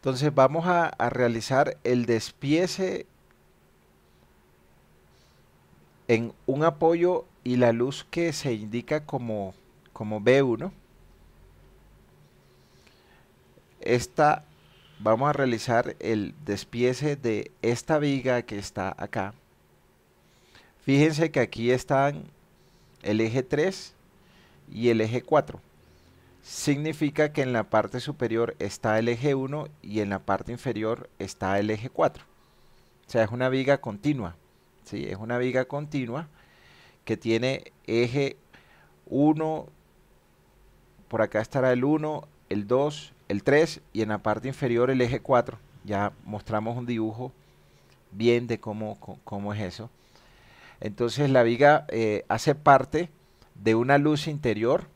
Entonces vamos a, realizar el despiece en un apoyo y la luz que se indica como, como B1. Esta, vamos a realizar el despiece de esta viga que está acá. Fíjense que aquí están el eje 3 y el eje 4 significa que en la parte superior está el eje 1 y en la parte inferior está el eje 4. O sea, es una viga continua. Es una viga continua que tiene eje 1, por acá estará el 1, el 2, el 3 y en la parte inferior el eje 4. Ya mostramos un dibujo bien de cómo, cómo es eso. Entonces la viga eh, hace parte de una luz interior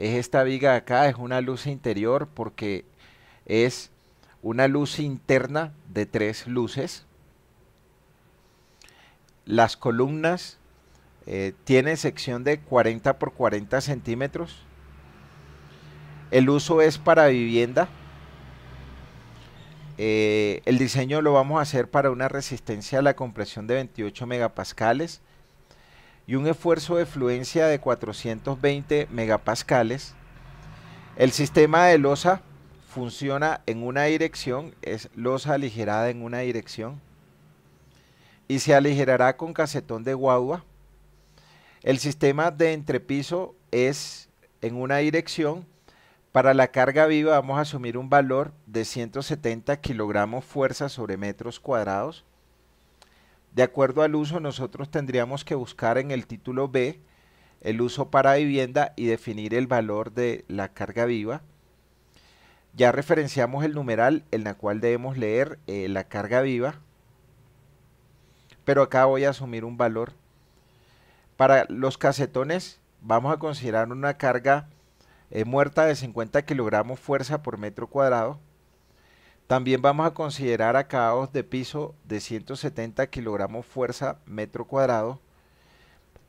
es esta viga acá, es una luz interior porque es una luz interna de tres luces. Las columnas eh, tienen sección de 40 por 40 centímetros. El uso es para vivienda. Eh, el diseño lo vamos a hacer para una resistencia a la compresión de 28 megapascales y un esfuerzo de fluencia de 420 megapascales. El sistema de losa funciona en una dirección, es losa aligerada en una dirección y se aligerará con casetón de guagua. El sistema de entrepiso es en una dirección. Para la carga viva vamos a asumir un valor de 170 kilogramos fuerza sobre metros cuadrados. De acuerdo al uso, nosotros tendríamos que buscar en el título B el uso para vivienda y definir el valor de la carga viva. Ya referenciamos el numeral en la cual debemos leer eh, la carga viva, pero acá voy a asumir un valor. Para los casetones vamos a considerar una carga eh, muerta de 50 kilogramos fuerza por metro cuadrado también vamos a considerar acabados de piso de 170 kilogramos fuerza metro cuadrado.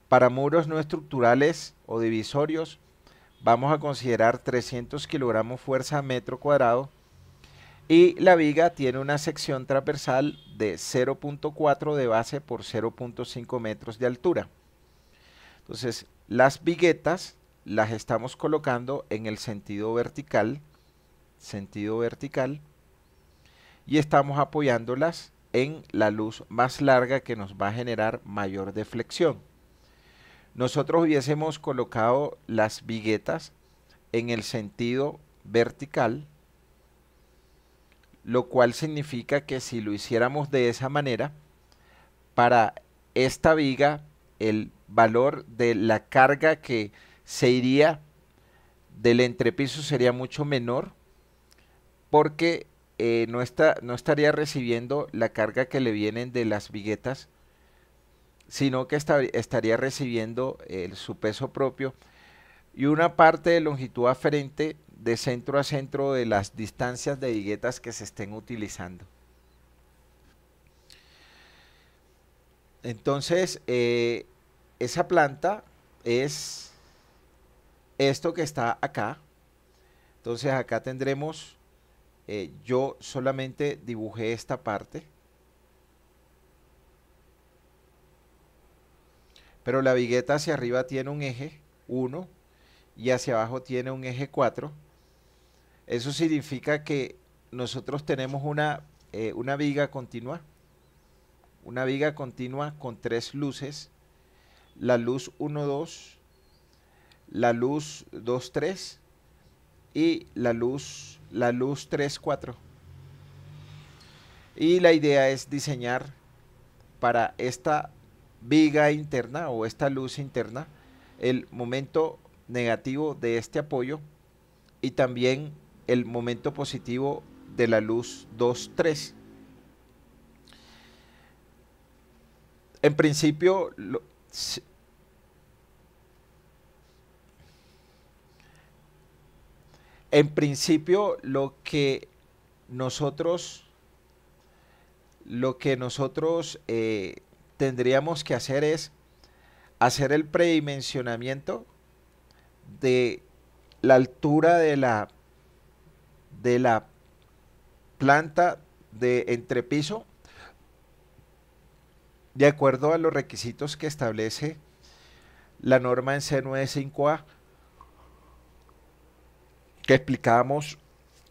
Para muros no estructurales o divisorios vamos a considerar 300 kilogramos fuerza metro cuadrado. Y la viga tiene una sección transversal de 0.4 de base por 0.5 metros de altura. Entonces las viguetas las estamos colocando en el sentido vertical, sentido vertical, y estamos apoyándolas en la luz más larga que nos va a generar mayor deflexión. Nosotros hubiésemos colocado las viguetas en el sentido vertical, lo cual significa que si lo hiciéramos de esa manera, para esta viga el valor de la carga que se iría del entrepiso sería mucho menor porque eh, no, está, no estaría recibiendo la carga que le vienen de las viguetas, sino que estaría recibiendo eh, su peso propio y una parte de longitud frente, de centro a centro de las distancias de viguetas que se estén utilizando. Entonces, eh, esa planta es esto que está acá. Entonces acá tendremos eh, yo solamente dibujé esta parte. Pero la vigueta hacia arriba tiene un eje 1 y hacia abajo tiene un eje 4. Eso significa que nosotros tenemos una, eh, una viga continua, una viga continua con tres luces, la luz 1, 2, la luz 2, 3 y la luz, la luz 3.4. Y la idea es diseñar para esta viga interna o esta luz interna el momento negativo de este apoyo y también el momento positivo de la luz 2-3. En principio, lo, en principio lo que nosotros lo que nosotros eh, tendríamos que hacer es hacer el predimensionamiento de la altura de la de la planta de entrepiso de acuerdo a los requisitos que establece la norma en C95A que explicábamos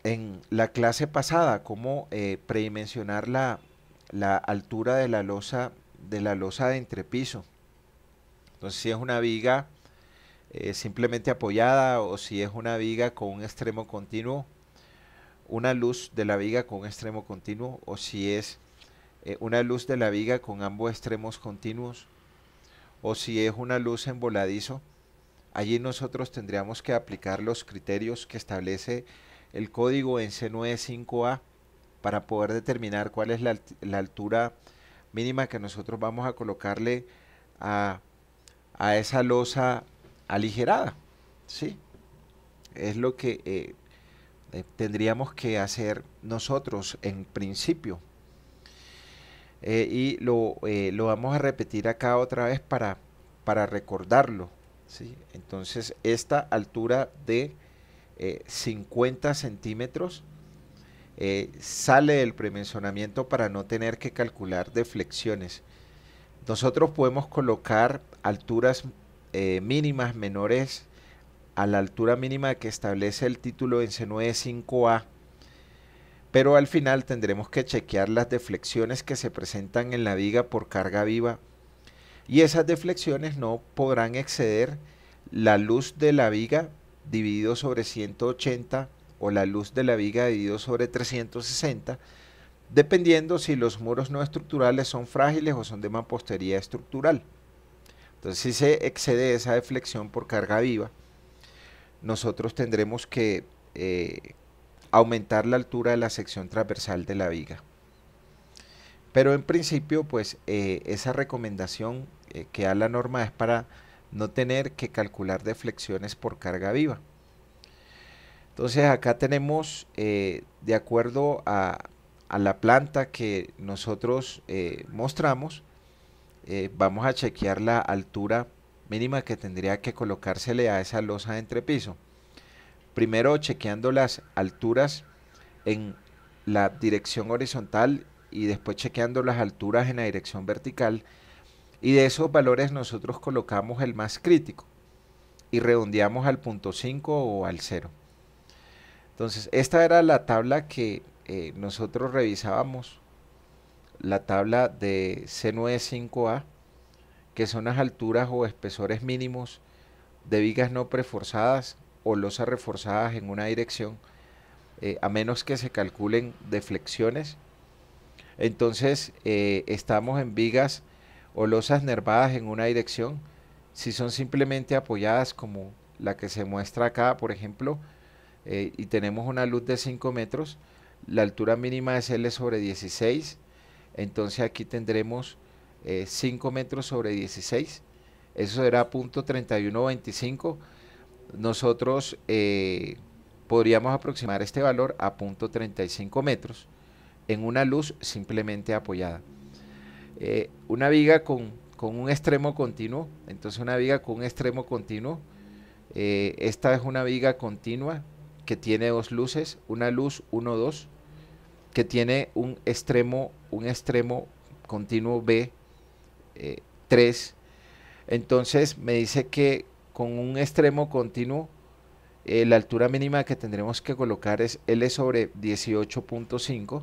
en la clase pasada, cómo eh, predimensionar la, la, altura de la losa de la losa de entrepiso. Entonces, si es una viga eh, simplemente apoyada o si es una viga con un extremo continuo, una luz de la viga con un extremo continuo, o si es eh, una luz de la viga con ambos extremos continuos, o si es una luz en voladizo Allí nosotros tendríamos que aplicar los criterios que establece el código en C95A para poder determinar cuál es la, altura mínima que nosotros vamos a colocarle a, esa losa aligerada. ¿sí? Es lo que eh, eh, tendríamos que hacer nosotros en principio. Eh, y lo, vamos a repetir acá otra vez para recordarlo. Entonces, esta altura de 50 eh, centímetros eh, sale del premencionamiento para no tener que calcular deflexiones. Nosotros podemos colocar alturas eh, mínimas menores a la altura mínima que establece el título en C95A, pero al final tendremos que chequear las deflexiones que se presentan en la viga por carga viva y esas deflexiones no podrán exceder la luz de la viga dividido sobre 180 o la luz de la viga dividido sobre 360, dependiendo si los muros no estructurales son frágiles o son de mampostería estructural. Entonces, si se excede esa deflexión por carga viva, nosotros tendremos que eh, aumentar la altura de la sección transversal de la viga. Pero en principio, pues eh, esa recomendación eh, que da la norma es para no tener que calcular deflexiones por carga viva. Entonces acá tenemos, eh, de acuerdo a, a, la planta que nosotros mostramos, vamos a chequear la altura mínima que tendría que colocársele a esa losa de entrepiso. Primero chequeando las alturas en la dirección horizontal y después chequeando las alturas en la dirección vertical. Y de esos valores nosotros colocamos el más crítico y redondeamos al punto 5 o al 0. Entonces, esta era la tabla que eh, nosotros revisábamos, la tabla de C95A, que son las alturas o espesores mínimos de vigas no preforzadas o losas reforzadas en una dirección, eh, a menos que se calculen deflexiones entonces, eh, estamos en vigas o losas nervadas en una dirección. Si son simplemente apoyadas como la que se muestra acá, por ejemplo, eh, y tenemos una luz de 5 metros, la altura mínima es L sobre 16, entonces aquí tendremos 5 eh, metros sobre 16, eso será punto 31.25, nosotros podríamos aproximar este valor a punto 35 metros, en una luz simplemente apoyada. Eh, una viga con, un extremo continuo, entonces una viga con un extremo continuo, eh, esta es una viga continua que tiene dos luces, una luz 1-2, que tiene un extremo, un extremo continuo B3. Eh, entonces me dice que con un extremo continuo la altura mínima que tendremos que colocar es L sobre 18.5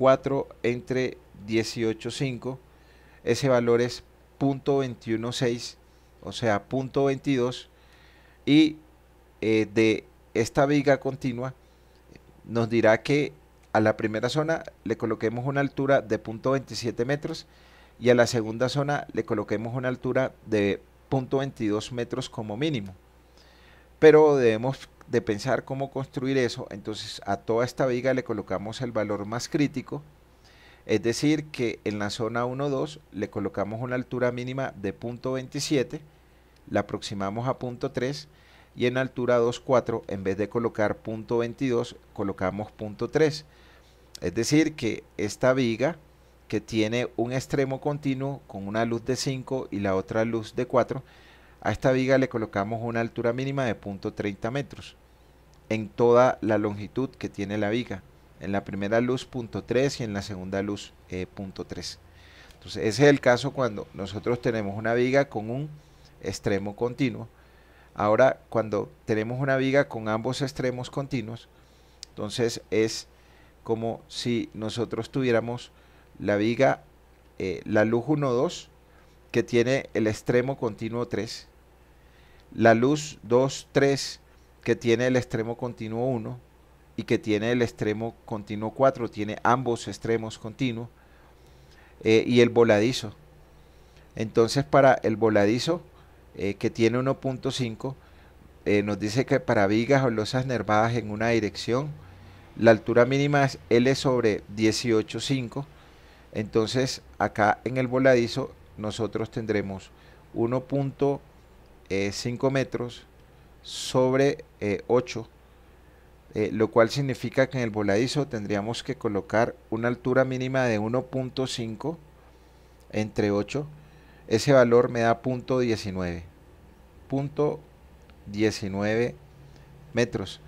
4 entre 18.5, ese valor es .216, o sea, 22 y eh, de esta viga continua nos dirá que a la primera zona le coloquemos una altura de 27 metros y a la segunda zona le coloquemos una altura de 22 metros como mínimo. Pero debemos de pensar cómo construir eso, entonces a toda esta viga le colocamos el valor más crítico, es decir, que en la zona 12 le colocamos una altura mínima de 0.27, la aproximamos a 0.3 y en altura 2.4 en vez de colocar 0.22 colocamos 0.3. Es decir, que esta viga que tiene un extremo continuo con una luz de 5 y la otra luz de 4, a esta viga le colocamos una altura mínima de 0.30 metros en toda la longitud que tiene la viga, en la primera luz punto 3 y en la segunda luz eh, punto 3. Entonces ese es el caso cuando nosotros tenemos una viga con un extremo continuo. Ahora cuando tenemos una viga con ambos extremos continuos, entonces es como si nosotros tuviéramos la viga, eh, la luz 1, 2, que tiene el extremo continuo 3, la luz 2, 3, que tiene el extremo continuo 1 y que tiene el extremo continuo 4, tiene ambos extremos continuos, eh, y el voladizo. Entonces para el voladizo eh, que tiene 1.5, eh, nos dice que para vigas o losas nervadas en una dirección, la altura mínima es L sobre 18.5, entonces acá en el voladizo nosotros tendremos 1.5 metros, sobre 8, eh, eh, lo cual significa que en el voladizo tendríamos que colocar una altura mínima de 1.5 entre 8. Ese valor me da 0.19. .19. 19 metros.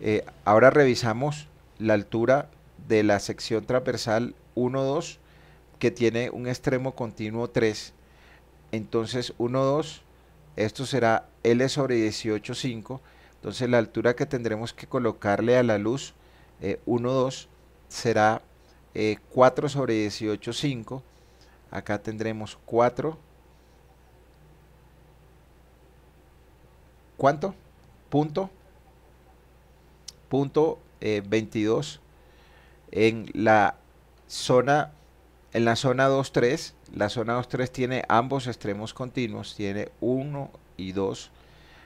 Eh, ahora revisamos la altura de la sección transversal 1-2 que tiene un extremo continuo 3. Entonces 1,2 esto será L sobre 18,5. Entonces la altura que tendremos que colocarle a la luz eh, 1,2 será 4 eh, sobre 18,5. Acá tendremos 4. ¿Cuánto? Punto. Punto 22 eh, en la zona en la zona 2.3 la zona 2-3 tiene ambos extremos continuos, tiene 1 y 2.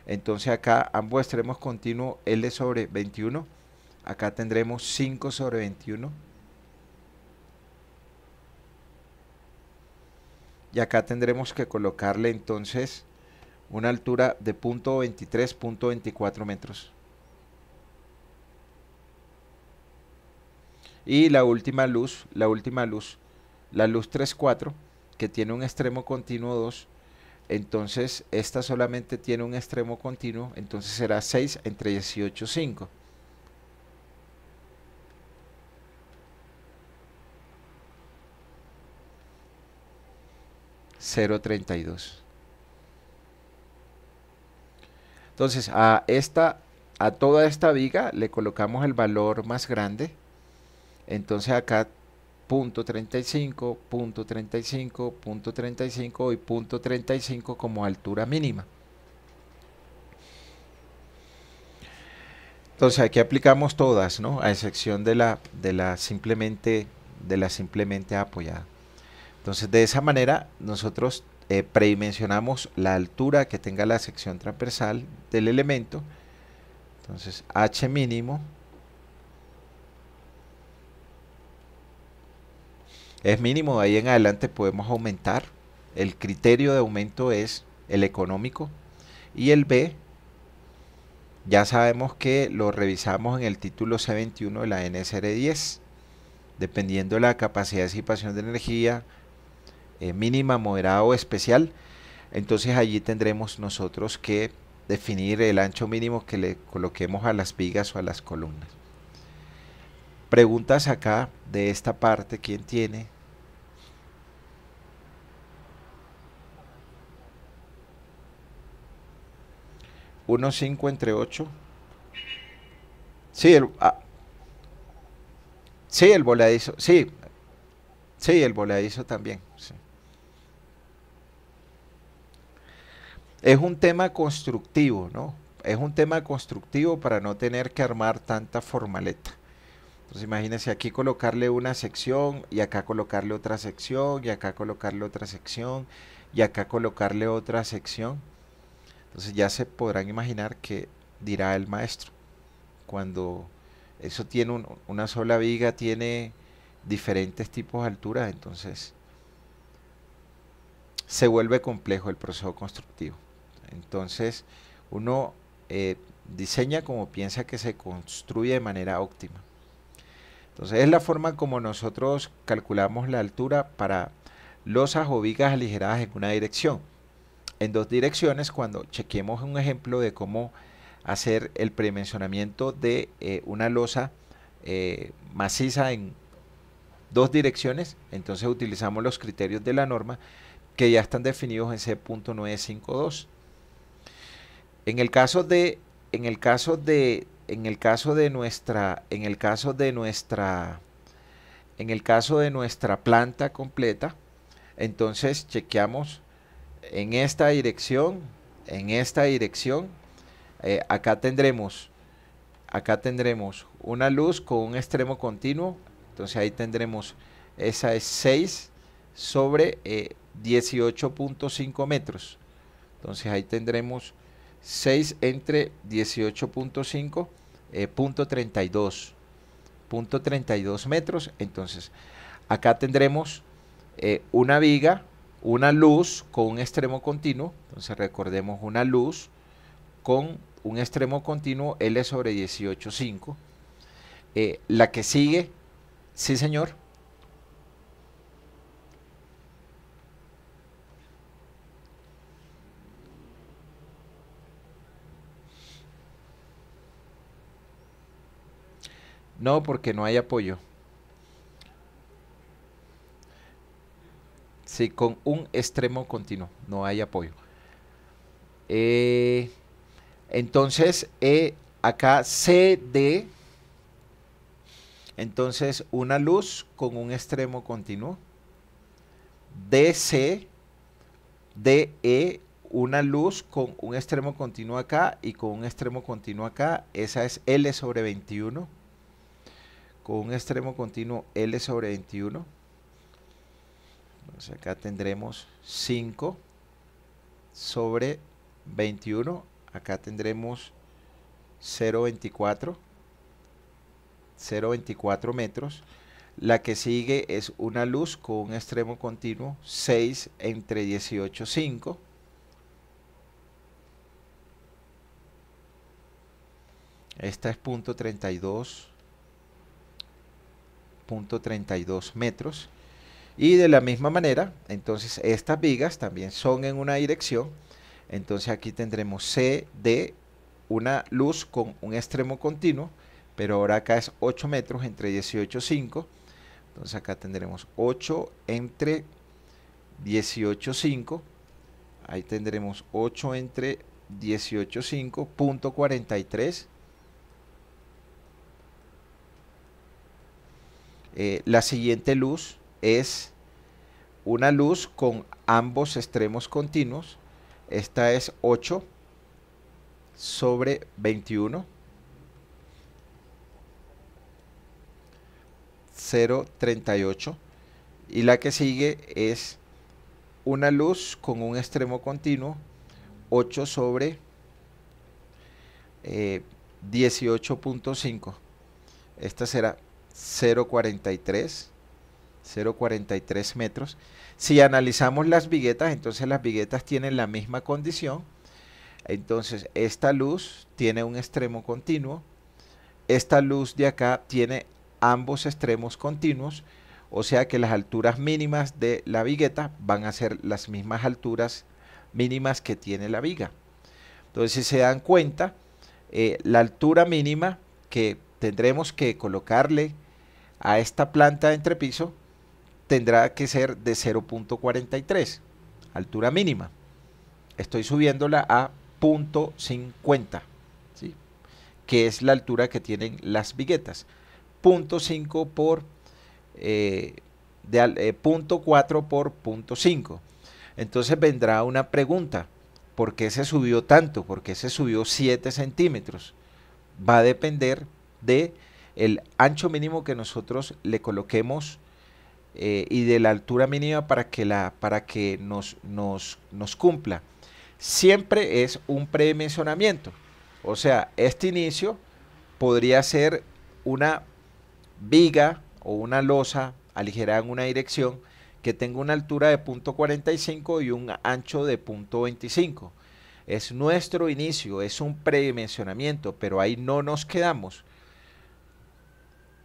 Entonces acá ambos extremos continuos L sobre 21. Acá tendremos 5 sobre 21. Y acá tendremos que colocarle entonces una altura de punto .23, metros. Y la última luz, la última luz, la luz 34 que tiene un extremo continuo 2, entonces esta solamente tiene un extremo continuo, entonces será 6 entre 18, 5. .032 entonces a esta a toda esta viga le colocamos el valor más grande entonces acá punto 35, punto 35, 35 y punto 35 como altura mínima. Entonces aquí aplicamos todas, ¿no? A excepción de la, de la simplemente de la simplemente apoyada. Entonces de esa manera nosotros eh, predimensionamos la altura que tenga la sección transversal del elemento. Entonces H mínimo es mínimo, de ahí en adelante podemos aumentar. El criterio de aumento es el económico y el B ya sabemos que lo revisamos en el título C21 de la NSR10. Dependiendo de la capacidad de disipación de energía eh, mínima, moderada o especial, entonces allí tendremos nosotros que definir el ancho mínimo que le coloquemos a las vigas o a las columnas. Preguntas acá de esta parte, ¿quién tiene? Uno cinco entre ocho. Sí, el, ah, sí, el voladizo, sí, sí, el voladizo también. Es un tema constructivo, ¿no? Es un tema constructivo para no tener que armar tanta formaleta. Entonces imagínense aquí colocarle una sección y acá colocarle otra sección y acá colocarle otra sección y acá colocarle otra sección. Entonces ya se podrán imaginar que dirá el maestro. Cuando eso tiene una sola viga, tiene diferentes tipos de alturas, entonces se vuelve complejo el proceso constructivo. Entonces uno eh, diseña como piensa que se construye de manera óptima. Entonces es la forma como nosotros calculamos la altura para losas o vigas aligeradas en una dirección. En dos direcciones, cuando chequeemos un ejemplo de cómo hacer el predimensionamiento de eh, una losa eh, maciza en dos direcciones, entonces utilizamos los criterios de la norma que ya están definidos en C.952. En el caso de, en el caso de, en el caso de nuestra, en el caso de nuestra, en el caso de nuestra planta completa, entonces chequeamos en esta dirección, en esta dirección, eh, acá tendremos, acá tendremos una luz con un extremo continuo, entonces ahí tendremos, esa es 6 sobre 18.5 eh, metros, entonces ahí tendremos 6 entre 18.5 eh, punto 32, 32 metros. Entonces, acá tendremos eh, una viga, una luz con un extremo continuo. Entonces, recordemos una luz con un extremo continuo L sobre 18,5. Eh, la que sigue, sí señor, No, porque no hay apoyo. Sí, con un extremo continuo, no hay apoyo. Eh, entonces, eh, acá CD, entonces una luz con un extremo continuo. DC, DE, una luz con un extremo continuo acá y con un extremo continuo acá. Esa es L sobre 21 con un extremo continuo L sobre 21. acá tendremos 5 sobre 21. Acá tendremos 0,24. 0,24 metros. La que sigue es una luz con un extremo continuo 6 entre 18, 5. Esta es punto 32 32 metros. Y de la misma manera, entonces estas vigas también son en una dirección. Entonces aquí tendremos C de una luz con un extremo continuo, pero ahora acá es 8 metros entre 18, 5. Entonces acá tendremos 8 entre 18, 5. Ahí tendremos 8 entre 18, 5, Eh, la siguiente luz es una luz con ambos extremos continuos. Esta es 8 sobre 21. 0,38 y la que sigue es una luz con un extremo continuo 8 sobre 18.5 eh, esta será 043, 043 metros. Si analizamos las viguetas, entonces las viguetas tienen la misma condición. Entonces, esta luz tiene un extremo continuo. Esta luz de acá tiene ambos extremos continuos. O sea que las alturas mínimas de la vigueta van a ser las mismas alturas mínimas que tiene la viga. Entonces, si se dan cuenta, eh, la altura mínima que tendremos que colocarle a esta planta de entrepiso tendrá que ser de 0.43, altura mínima. Estoy subiéndola a 0.50, ¿sí? que es la altura que tienen las viguetas. 0.5 por 0.4 eh, eh, por 0.5. Entonces vendrá una pregunta. ¿Por qué se subió tanto? ¿Por qué se subió 7 centímetros? Va a depender de el ancho mínimo que nosotros le coloquemos eh, y de la altura mínima para que, la, para que nos, nos, nos cumpla. Siempre es un predimensionamiento. O sea, este inicio podría ser una viga o una losa aligerada en una dirección que tenga una altura de punto .45 y un ancho de punto .25. Es nuestro inicio, es un predimensionamiento, pero ahí no nos quedamos.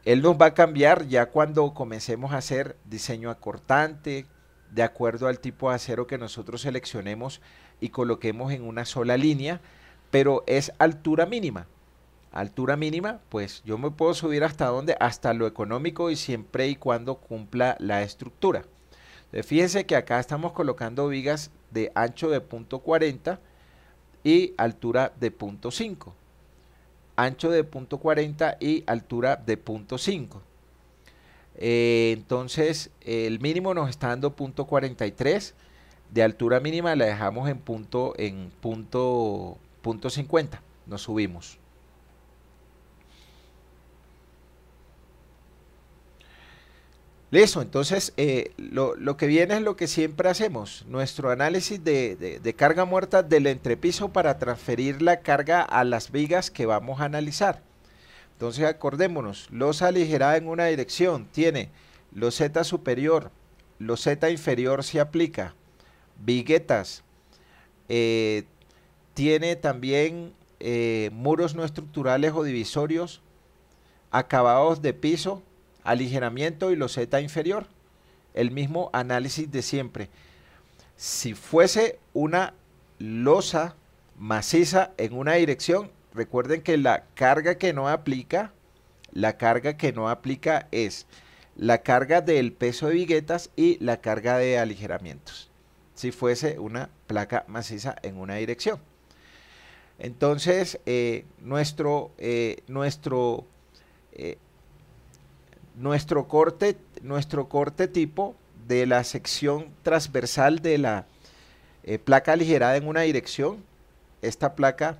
Él nos va a cambiar ya cuando comencemos a hacer diseño acortante, de acuerdo al tipo de acero que nosotros seleccionemos y coloquemos en una sola línea, pero es altura mínima. Altura mínima, pues yo me puedo subir hasta donde, hasta lo económico y siempre y cuando cumpla la estructura. Entonces, fíjense que acá estamos colocando vigas de ancho de punto .40 y altura de punto ancho de punto .40 y altura de punto Eh, entonces, el mínimo nos está dando punto .43 De altura mínima la dejamos en punto en punto, punto 50. Nos subimos. eso entonces eh, lo, que viene es lo que siempre hacemos, nuestro análisis de, carga muerta del entrepiso para transferir la carga a las vigas que vamos a analizar. Entonces acordémonos, losa aligerada en una dirección tiene los loseta superior, Z inferior se aplica, viguetas, eh, tiene también eh, muros no estructurales o divisorios, acabados de piso, aligeramiento y loseta inferior. El mismo análisis de siempre. Si fuese una losa maciza en una dirección, recuerden que la carga que no aplica, la carga que no aplica es la carga del peso de viguetas y la carga de aligeramientos. Si fuese una placa maciza en una dirección. Entonces, eh, nuestro, eh, nuestro eh, nuestro corte, nuestro corte tipo de la sección transversal de la eh, placa aligerada en una dirección. Esta placa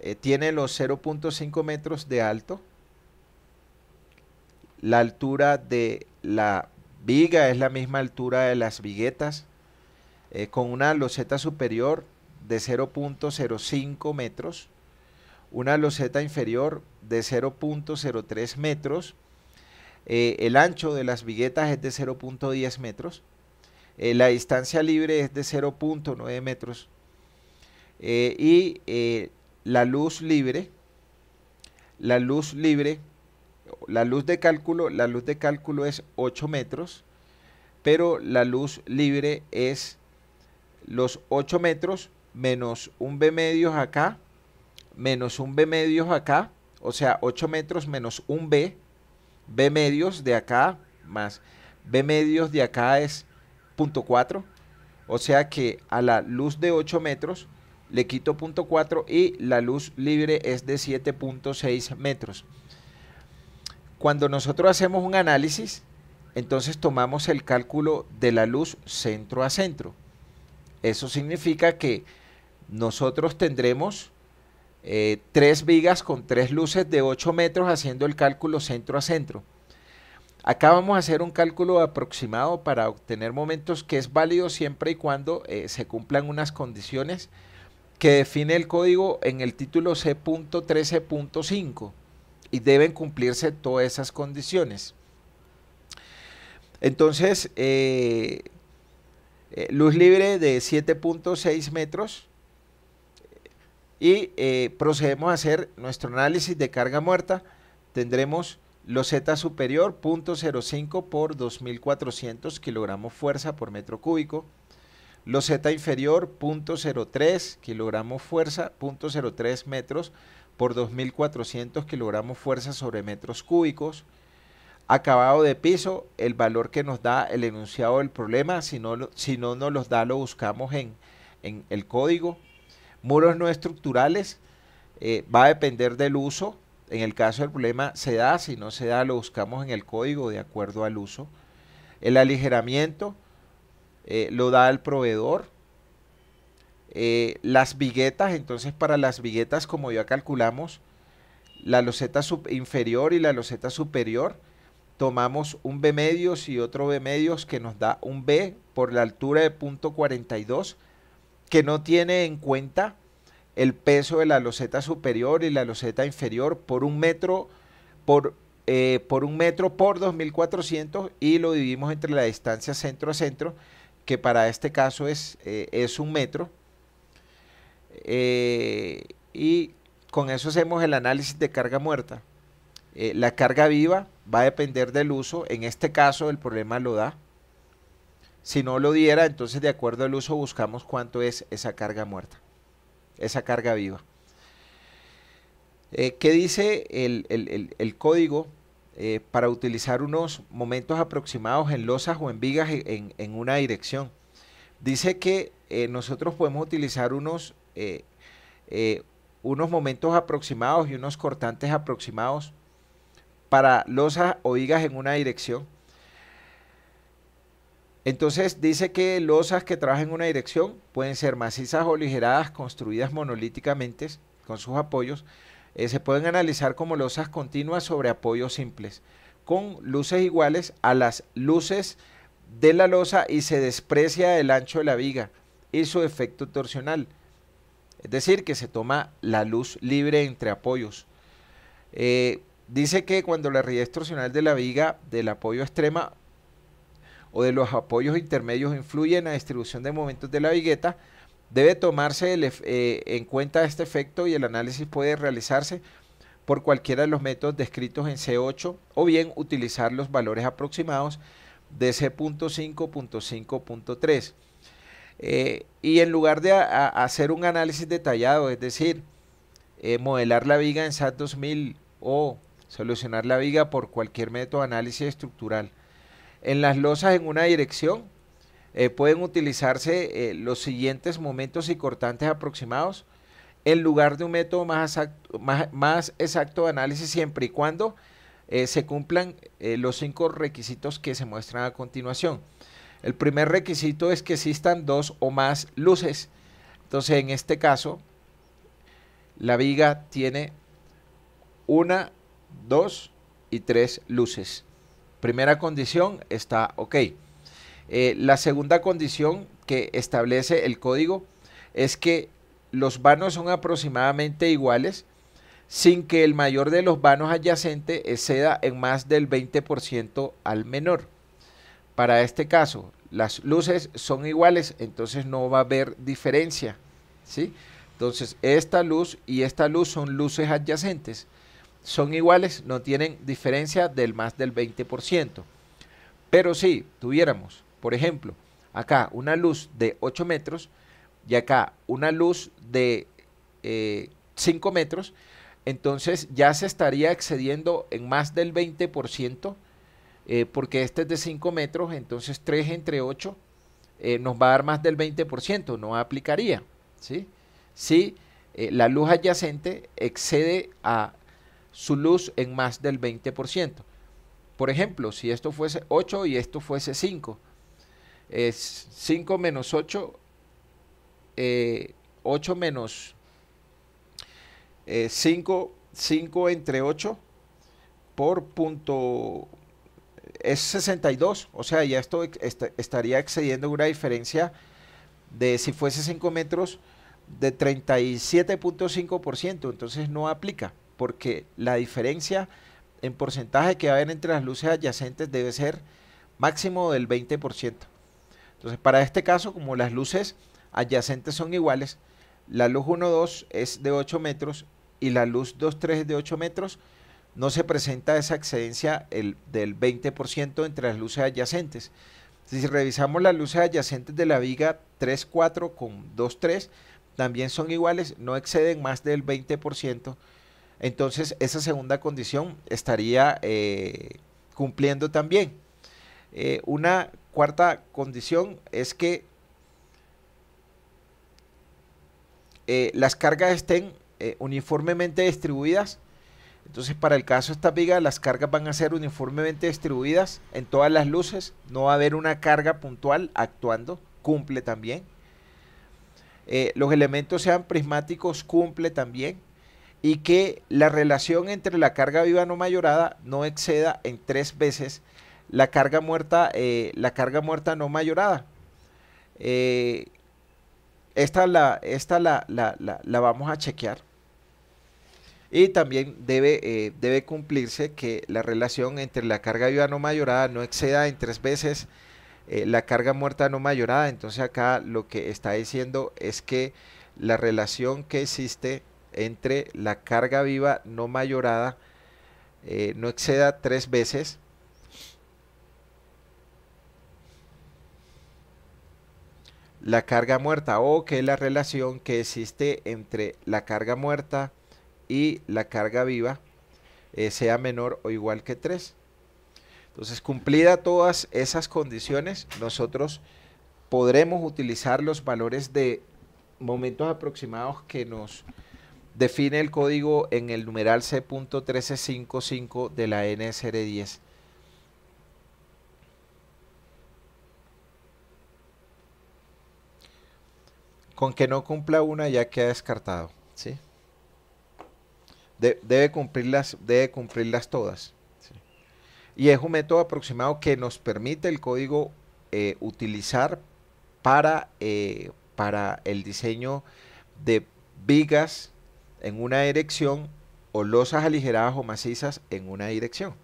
eh, tiene los 0.5 metros de alto. La altura de la viga es la misma altura de las viguetas, eh, con una loseta superior de 0.05 metros, una loseta inferior de 0.03 metros eh, el ancho de las viguetas es de 0.10 metros. Eh, la distancia libre es de 0.9 metros. Eh, y la luz libre, la luz libre, la luz de cálculo, la luz de cálculo es 8 metros, pero la luz libre es los 8 metros menos un B medios acá, menos un B medios acá, o sea, 8 metros menos un B, B medios de acá más B medios de acá es .4. O sea que a la luz de 8 metros le quito .4 y la luz libre es de 7.6 metros. Cuando nosotros hacemos un análisis, entonces tomamos el cálculo de la luz centro a centro. Eso significa que nosotros tendremos eh, tres vigas con tres luces de 8 metros haciendo el cálculo centro a centro. Acá vamos a hacer un cálculo aproximado para obtener momentos que es válido siempre y cuando eh, se cumplan unas condiciones que define el código en el título C.13.5 y deben cumplirse todas esas condiciones. Entonces, eh, luz libre de 7.6 metros, y eh, procedemos a hacer nuestro análisis de carga muerta. Tendremos los Z superior, 0.05 por 2.400 kilogramos fuerza por metro cúbico. Los Z inferior, 0.03 kilogramos fuerza, 0.03 metros por 2.400 kilogramos fuerza sobre metros cúbicos. Acabado de piso, el valor que nos da el enunciado del problema, si no, si no nos los da, lo buscamos en, en el código. Muros no estructurales, eh, va a depender del uso. En el caso del problema se da, si no se da, lo buscamos en el código de acuerdo al uso. El aligeramiento eh, lo da el proveedor. Eh, las viguetas, entonces para las viguetas, como ya calculamos, la loseta inferior y la loseta superior, tomamos un B medios y otro B medios que nos da un B por la altura de punto .42 que no tiene en cuenta el peso de la loseta superior y la loseta inferior por un metro por, eh, por un metro por 2400 y lo dividimos entre la distancia centro a centro que para este caso es, eh, es un metro eh, y con eso hacemos el análisis de carga muerta la carga viva va a depender del uso en este caso el problema lo da si no lo diera, entonces de acuerdo al uso buscamos cuánto es esa carga muerta, esa carga viva. Eh, ¿Qué dice el, código eh, para utilizar unos momentos aproximados en losas o en vigas e, en, una dirección? Dice que eh, nosotros podemos utilizar unos, unos momentos aproximados y unos cortantes aproximados para losas o vigas en una dirección entonces dice que losas que trabajan en una dirección pueden ser macizas o ligeradas, construidas monolíticamente con sus apoyos. Eh, se pueden analizar como losas continuas sobre apoyos simples, con luces iguales a las luces de la losa y se desprecia el ancho de la viga y su efecto torsional. Es decir, que se toma la luz libre entre apoyos. Eh, dice que cuando la es torsional de la viga del apoyo extrema o de los apoyos intermedios influye en la distribución de momentos de la vigueta, debe tomarse eh, en cuenta este efecto y el análisis puede realizarse por cualquiera de los métodos descritos en C8 o bien utilizar los valores aproximados de C.5.5.3. Eh, y en lugar de hacer un análisis detallado, es decir, eh, modelar la viga en SAT 2000 o solucionar la viga por cualquier método de análisis estructural, en las losas en una dirección eh, pueden utilizarse eh, los siguientes momentos y cortantes aproximados en lugar de un método más exacto, de análisis siempre y cuando eh, se cumplan los cinco requisitos que se muestran a continuación. El primer requisito es que existan dos o más luces. Entonces, en este caso, la viga tiene una, dos y tres luces. Primera condición está ok. Eh, la segunda condición que establece el código es que los vanos son aproximadamente iguales sin que el mayor de los vanos adyacentes exceda en más del 20% al menor. Para este caso, las luces son iguales, entonces no va a haber diferencia, ¿sí? Entonces, esta luz y esta luz son luces adyacentes son iguales, no tienen diferencia del más del 20%. Pero si tuviéramos, por ejemplo, acá una luz de 8 metros y acá una luz de 5 eh, metros, entonces ya se estaría excediendo en más del 20%, eh, porque este es de 5 metros, entonces 3 entre 8 eh, nos va a dar más del 20%, no aplicaría. ¿sí? Si la luz adyacente excede a su luz en más del 20%. Por ejemplo, si esto fuese 8 y esto fuese 5, es 5 menos 8, 8 eh, menos 5, eh, 5 entre 8 por punto es 62, o sea, ya esto estaría excediendo una diferencia de si fuese 5 metros de 37.5%, entonces no aplica porque la diferencia en porcentaje que va a haber entre las luces adyacentes debe ser máximo del 20%. Entonces, para este caso, como las luces adyacentes son iguales, la luz 1 1.2 es de 8 metros y la luz 2.3 es de 8 metros, no se presenta esa excedencia del 20% entre las luces adyacentes. Si revisamos las luces adyacentes de la viga 3.4 con 2.3, también son iguales, no exceden más del 20% entonces, esa segunda condición estaría eh, cumpliendo también. Eh, una cuarta condición es que eh, las cargas estén uniformemente distribuidas. Entonces, para el caso de esta viga, las cargas van a ser uniformemente distribuidas en todas las luces. No va a haber una carga puntual actuando. Cumple también. los elementos sean prismáticos, cumple también y que la relación entre la carga viva no mayorada no exceda en tres veces la carga muerta, eh, la carga muerta no mayorada. Eh, esta, la, la, vamos a chequear. Y también debe, eh, debe, cumplirse que la relación entre la carga viva no mayorada no exceda en tres veces la carga muerta no mayorada. Entonces acá lo que está diciendo es que la relación que existe entre la carga viva no mayorada, eh, no exceda tres veces. La carga muerta o que la relación que existe entre la carga muerta y la carga viva eh, sea menor o igual que tres. Entonces, cumplida todas esas condiciones, nosotros podremos utilizar los valores de momentos aproximados que nos define el código en el numeral C.1355 de la NSR10. Con que no cumpla una ya queda descartado. ¿sí? debe, cumplirlas, debe cumplirlas todas. Y es un método aproximado que nos permite el código eh, utilizar para, eh, para el diseño de vigas en una dirección o losas aligeradas o macizas en una dirección.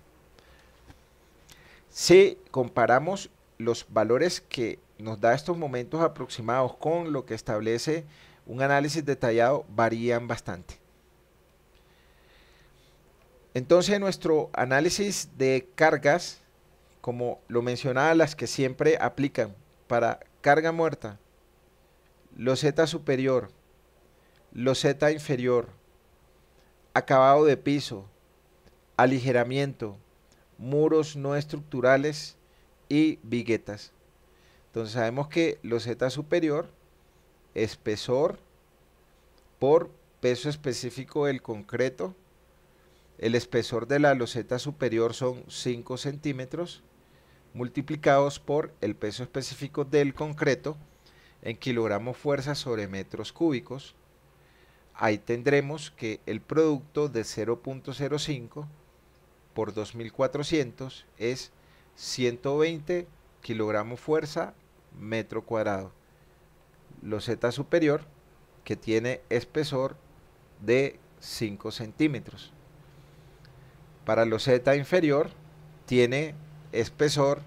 Si comparamos los valores que nos da estos momentos aproximados con lo que establece un análisis detallado, varían bastante. Entonces nuestro análisis de cargas, como lo mencionaba, las que siempre aplican para carga muerta, Z superior, loseta inferior, acabado de piso, aligeramiento, muros no estructurales y viguetas. Entonces sabemos que loseta superior, espesor por peso específico del concreto, el espesor de la loseta superior son 5 centímetros multiplicados por el peso específico del concreto en kilogramos fuerza sobre metros cúbicos ahí tendremos que el producto de 0.05 por 2400 es 120 kilogramos fuerza metro cuadrado. Lo Z superior que tiene espesor de 5 centímetros. Para los Z inferior tiene espesor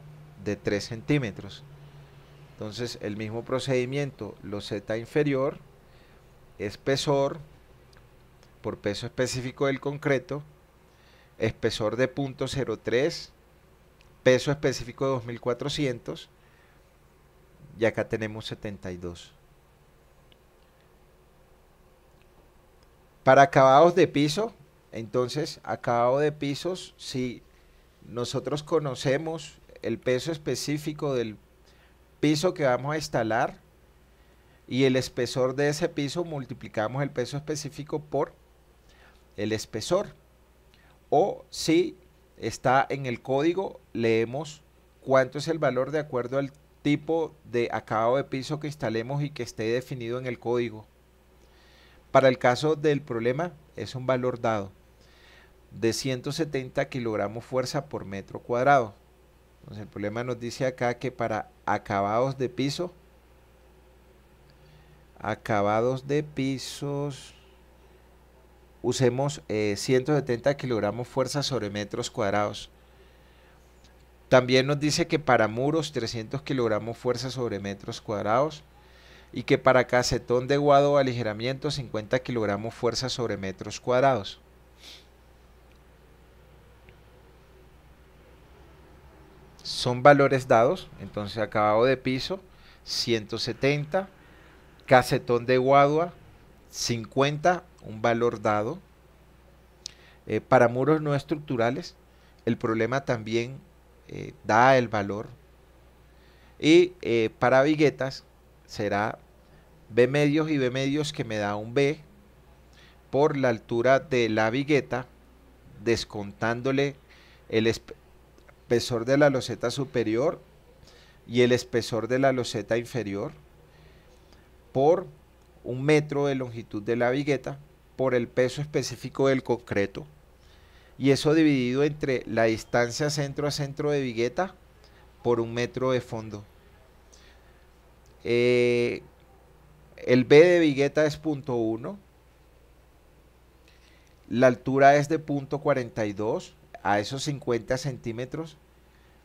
de 3 centímetros. Entonces el mismo procedimiento, lo Z inferior espesor por peso específico del concreto, espesor de 0.03, peso específico de 2400, y acá tenemos 72. Para acabados de piso, entonces, acabado de pisos, si nosotros conocemos el peso específico del piso que vamos a instalar, y el espesor de ese piso multiplicamos el peso específico por el espesor. O si está en el código, leemos cuánto es el valor de acuerdo al tipo de acabado de piso que instalemos y que esté definido en el código. Para el caso del problema es un valor dado de 170 kilogramos fuerza por metro cuadrado. Entonces el problema nos dice acá que para acabados de piso acabados de pisos, usemos 170 eh, kilogramos fuerza sobre metros cuadrados. También nos dice que para muros 300 kilogramos fuerza sobre metros cuadrados y que para casetón de guado aligeramiento 50 kilogramos fuerza sobre metros cuadrados. Son valores dados, entonces acabado de piso 170 Casetón de Guadua, 50, un valor dado. Eh, para muros no estructurales, el problema también eh, da el valor. Y eh, para viguetas será B medios y B medios que me da un B por la altura de la vigueta, descontándole el espesor de la loseta superior y el espesor de la loseta inferior por un metro de longitud de la vigueta por el peso específico del concreto. Y eso dividido entre la distancia centro a centro de vigueta por un metro de fondo. Eh, el B de vigueta es punto 1. La altura es de punto 42 a esos 50 centímetros.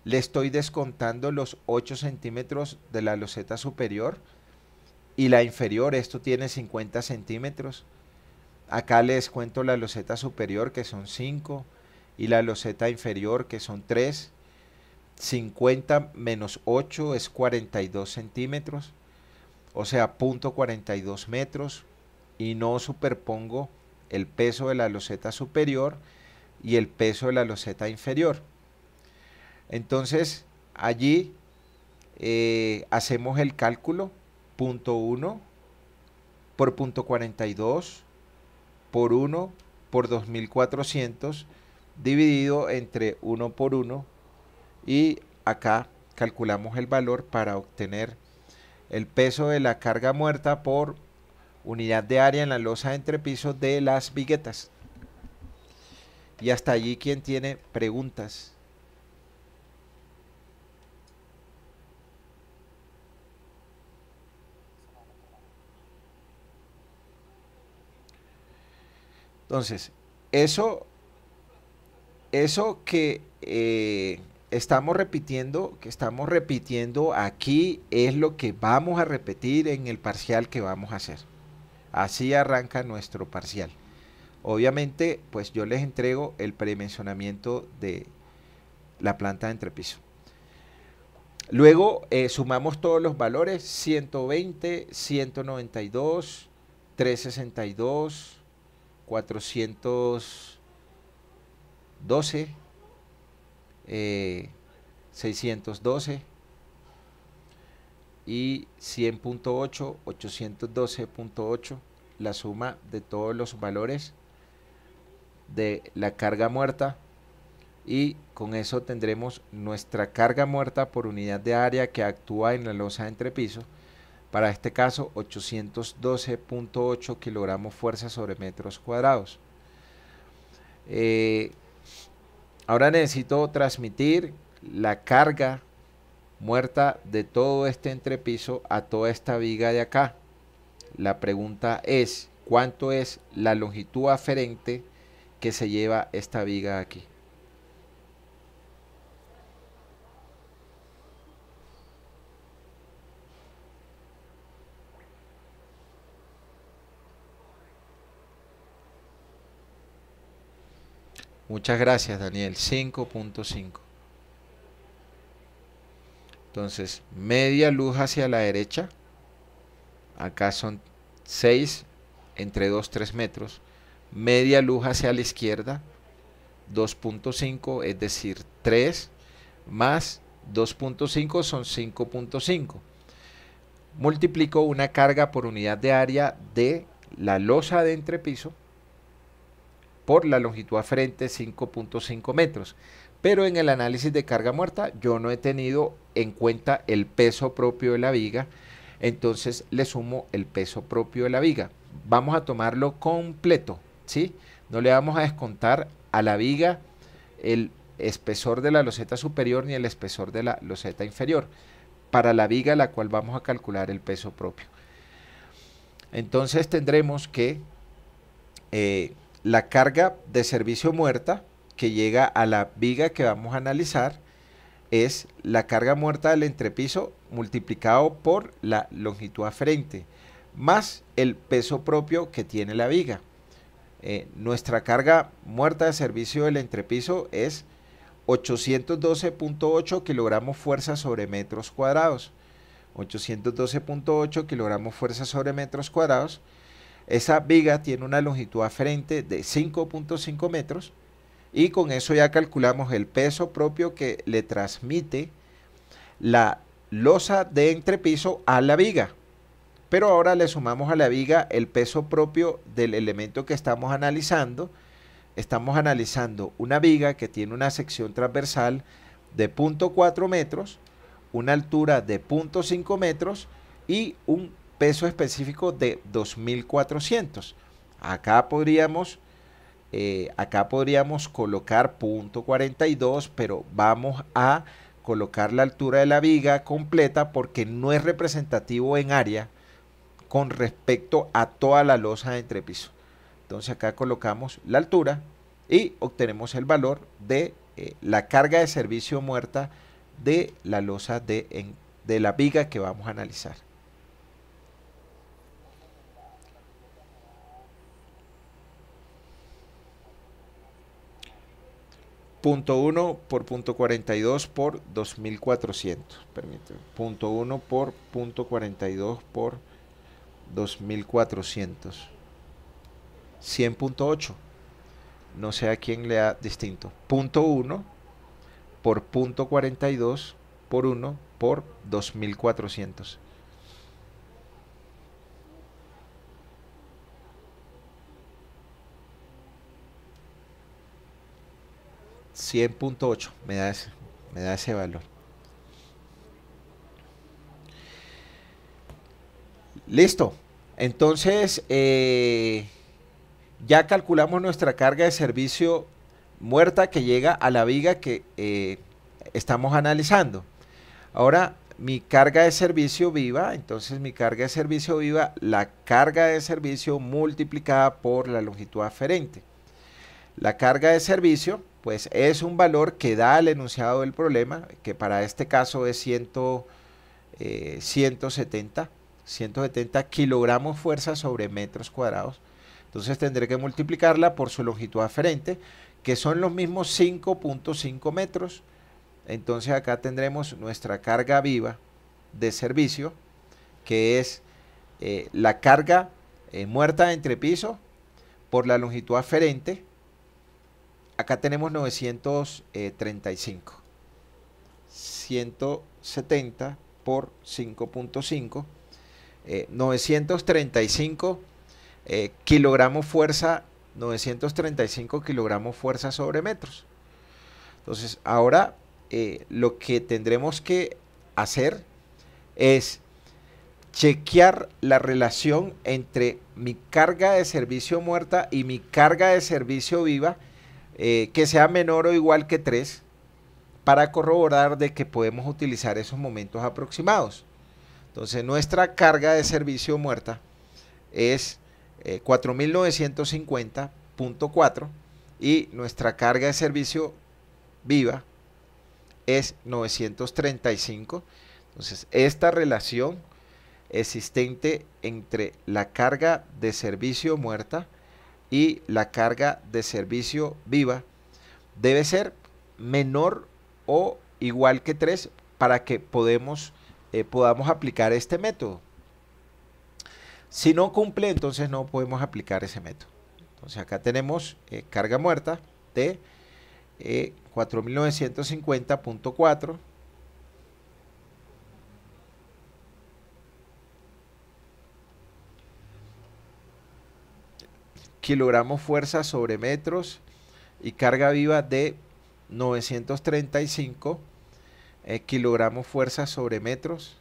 Le estoy descontando los 8 centímetros de la loseta superior y la inferior, esto tiene 50 centímetros. Acá les cuento la loseta superior que son 5 y la loseta inferior que son 3. 50 menos 8 es 42 centímetros, o sea, punto 42 metros. Y no superpongo el peso de la loseta superior y el peso de la loseta inferior. Entonces, allí eh, hacemos el cálculo 1 por 42 por 1 por 2400 dividido entre 1 por 1 y acá calculamos el valor para obtener el peso de la carga muerta por unidad de área en la losa de entrepiso de las viguetas. Y hasta allí quien tiene preguntas. Entonces, eso, eso que eh, estamos repitiendo, que estamos repitiendo aquí, es lo que vamos a repetir en el parcial que vamos a hacer. Así arranca nuestro parcial. Obviamente, pues yo les entrego el predimensionamiento de la planta de entrepiso. Luego eh, sumamos todos los valores, 120, 192, 362, 412, 612 eh, y 100.8, 812.8, la suma de todos los valores de la carga muerta y con eso tendremos nuestra carga muerta por unidad de área que actúa en la losa de entrepiso para este caso, 812.8 kilogramos fuerza sobre metros cuadrados. Eh, ahora necesito transmitir la carga muerta de todo este entrepiso a toda esta viga de acá. La pregunta es, ¿cuánto es la longitud aferente que se lleva esta viga aquí? Muchas gracias, Daniel. 5.5. Entonces, media luz hacia la derecha. Acá son 6 entre 2, 3 metros. Media luz hacia la izquierda. 2.5, es decir, 3 más 2.5 son 5.5. Multiplico una carga por unidad de área de la losa de entrepiso por la longitud a frente 5.5 metros. Pero en el análisis de carga muerta yo no he tenido en cuenta el peso propio de la viga, entonces le sumo el peso propio de la viga. Vamos a tomarlo completo, ¿sí? No le vamos a descontar a la viga el espesor de la loseta superior ni el espesor de la loseta inferior, para la viga la cual vamos a calcular el peso propio. Entonces tendremos que eh, la carga de servicio muerta que llega a la viga que vamos a analizar es la carga muerta del entrepiso multiplicado por la longitud a frente, más el peso propio que tiene la viga. Eh, nuestra carga muerta de servicio del entrepiso es 812.8 kilogramos fuerza sobre metros cuadrados. 812.8 kilogramos fuerza sobre metros cuadrados esa viga tiene una longitud a frente de 5.5 metros y con eso ya calculamos el peso propio que le transmite la losa de entrepiso a la viga. Pero ahora le sumamos a la viga el peso propio del elemento que estamos analizando. Estamos analizando una viga que tiene una sección transversal de 0.4 metros, una altura de 0.5 metros y un peso específico de 2.400. Acá podríamos, eh, acá podríamos colocar 42, pero vamos a colocar la altura de la viga completa porque no es representativo en área con respecto a toda la losa de entrepiso. Entonces acá colocamos la altura y obtenemos el valor de eh, la carga de servicio muerta de la losa de, de la viga que vamos a analizar. Punto 1 por punto 42 por 2400. Permíteme. Punto 1 por punto 42 por 2400. 100.8. No sé a quién le da distinto. Punto 1 por punto 42 por 1 por 2400. 100.8 me da ese, valor. Listo. Entonces, eh, ya calculamos nuestra carga de servicio muerta que llega a la viga que eh, estamos analizando. Ahora, mi carga de servicio viva, entonces mi carga de servicio viva, la carga de servicio multiplicada por la longitud aferente. La carga de servicio pues es un valor que da el enunciado del problema, que para este caso es 170, 170 eh, kilogramos fuerza sobre metros cuadrados. Entonces tendré que multiplicarla por su longitud aferente, que son los mismos 5.5 metros. Entonces acá tendremos nuestra carga viva de servicio, que es eh, la carga eh, muerta de entrepiso por la longitud aferente, Acá tenemos 935. 170 eh, por 5.5. 935 eh, eh, kilogramos fuerza, 935 kilogramos fuerza sobre metros. Entonces, ahora lo que tendremos que hacer es chequear la relación entre mi carga de servicio muerta y mi carga de servicio viva eh, que sea menor o igual que 3 para corroborar de que podemos utilizar esos momentos aproximados. Entonces nuestra carga de servicio muerta es 4950.4 eh, y nuestra carga de servicio viva es 935. Entonces esta relación existente entre la carga de servicio muerta y la carga de servicio viva debe ser menor o igual que 3 para que podemos, eh, podamos aplicar este método. Si no cumple, entonces no podemos aplicar ese método. Entonces acá tenemos eh, carga muerta de 4950.4 eh, kilogramos fuerza sobre metros y carga viva de 935 eh, kilogramos fuerza sobre metros.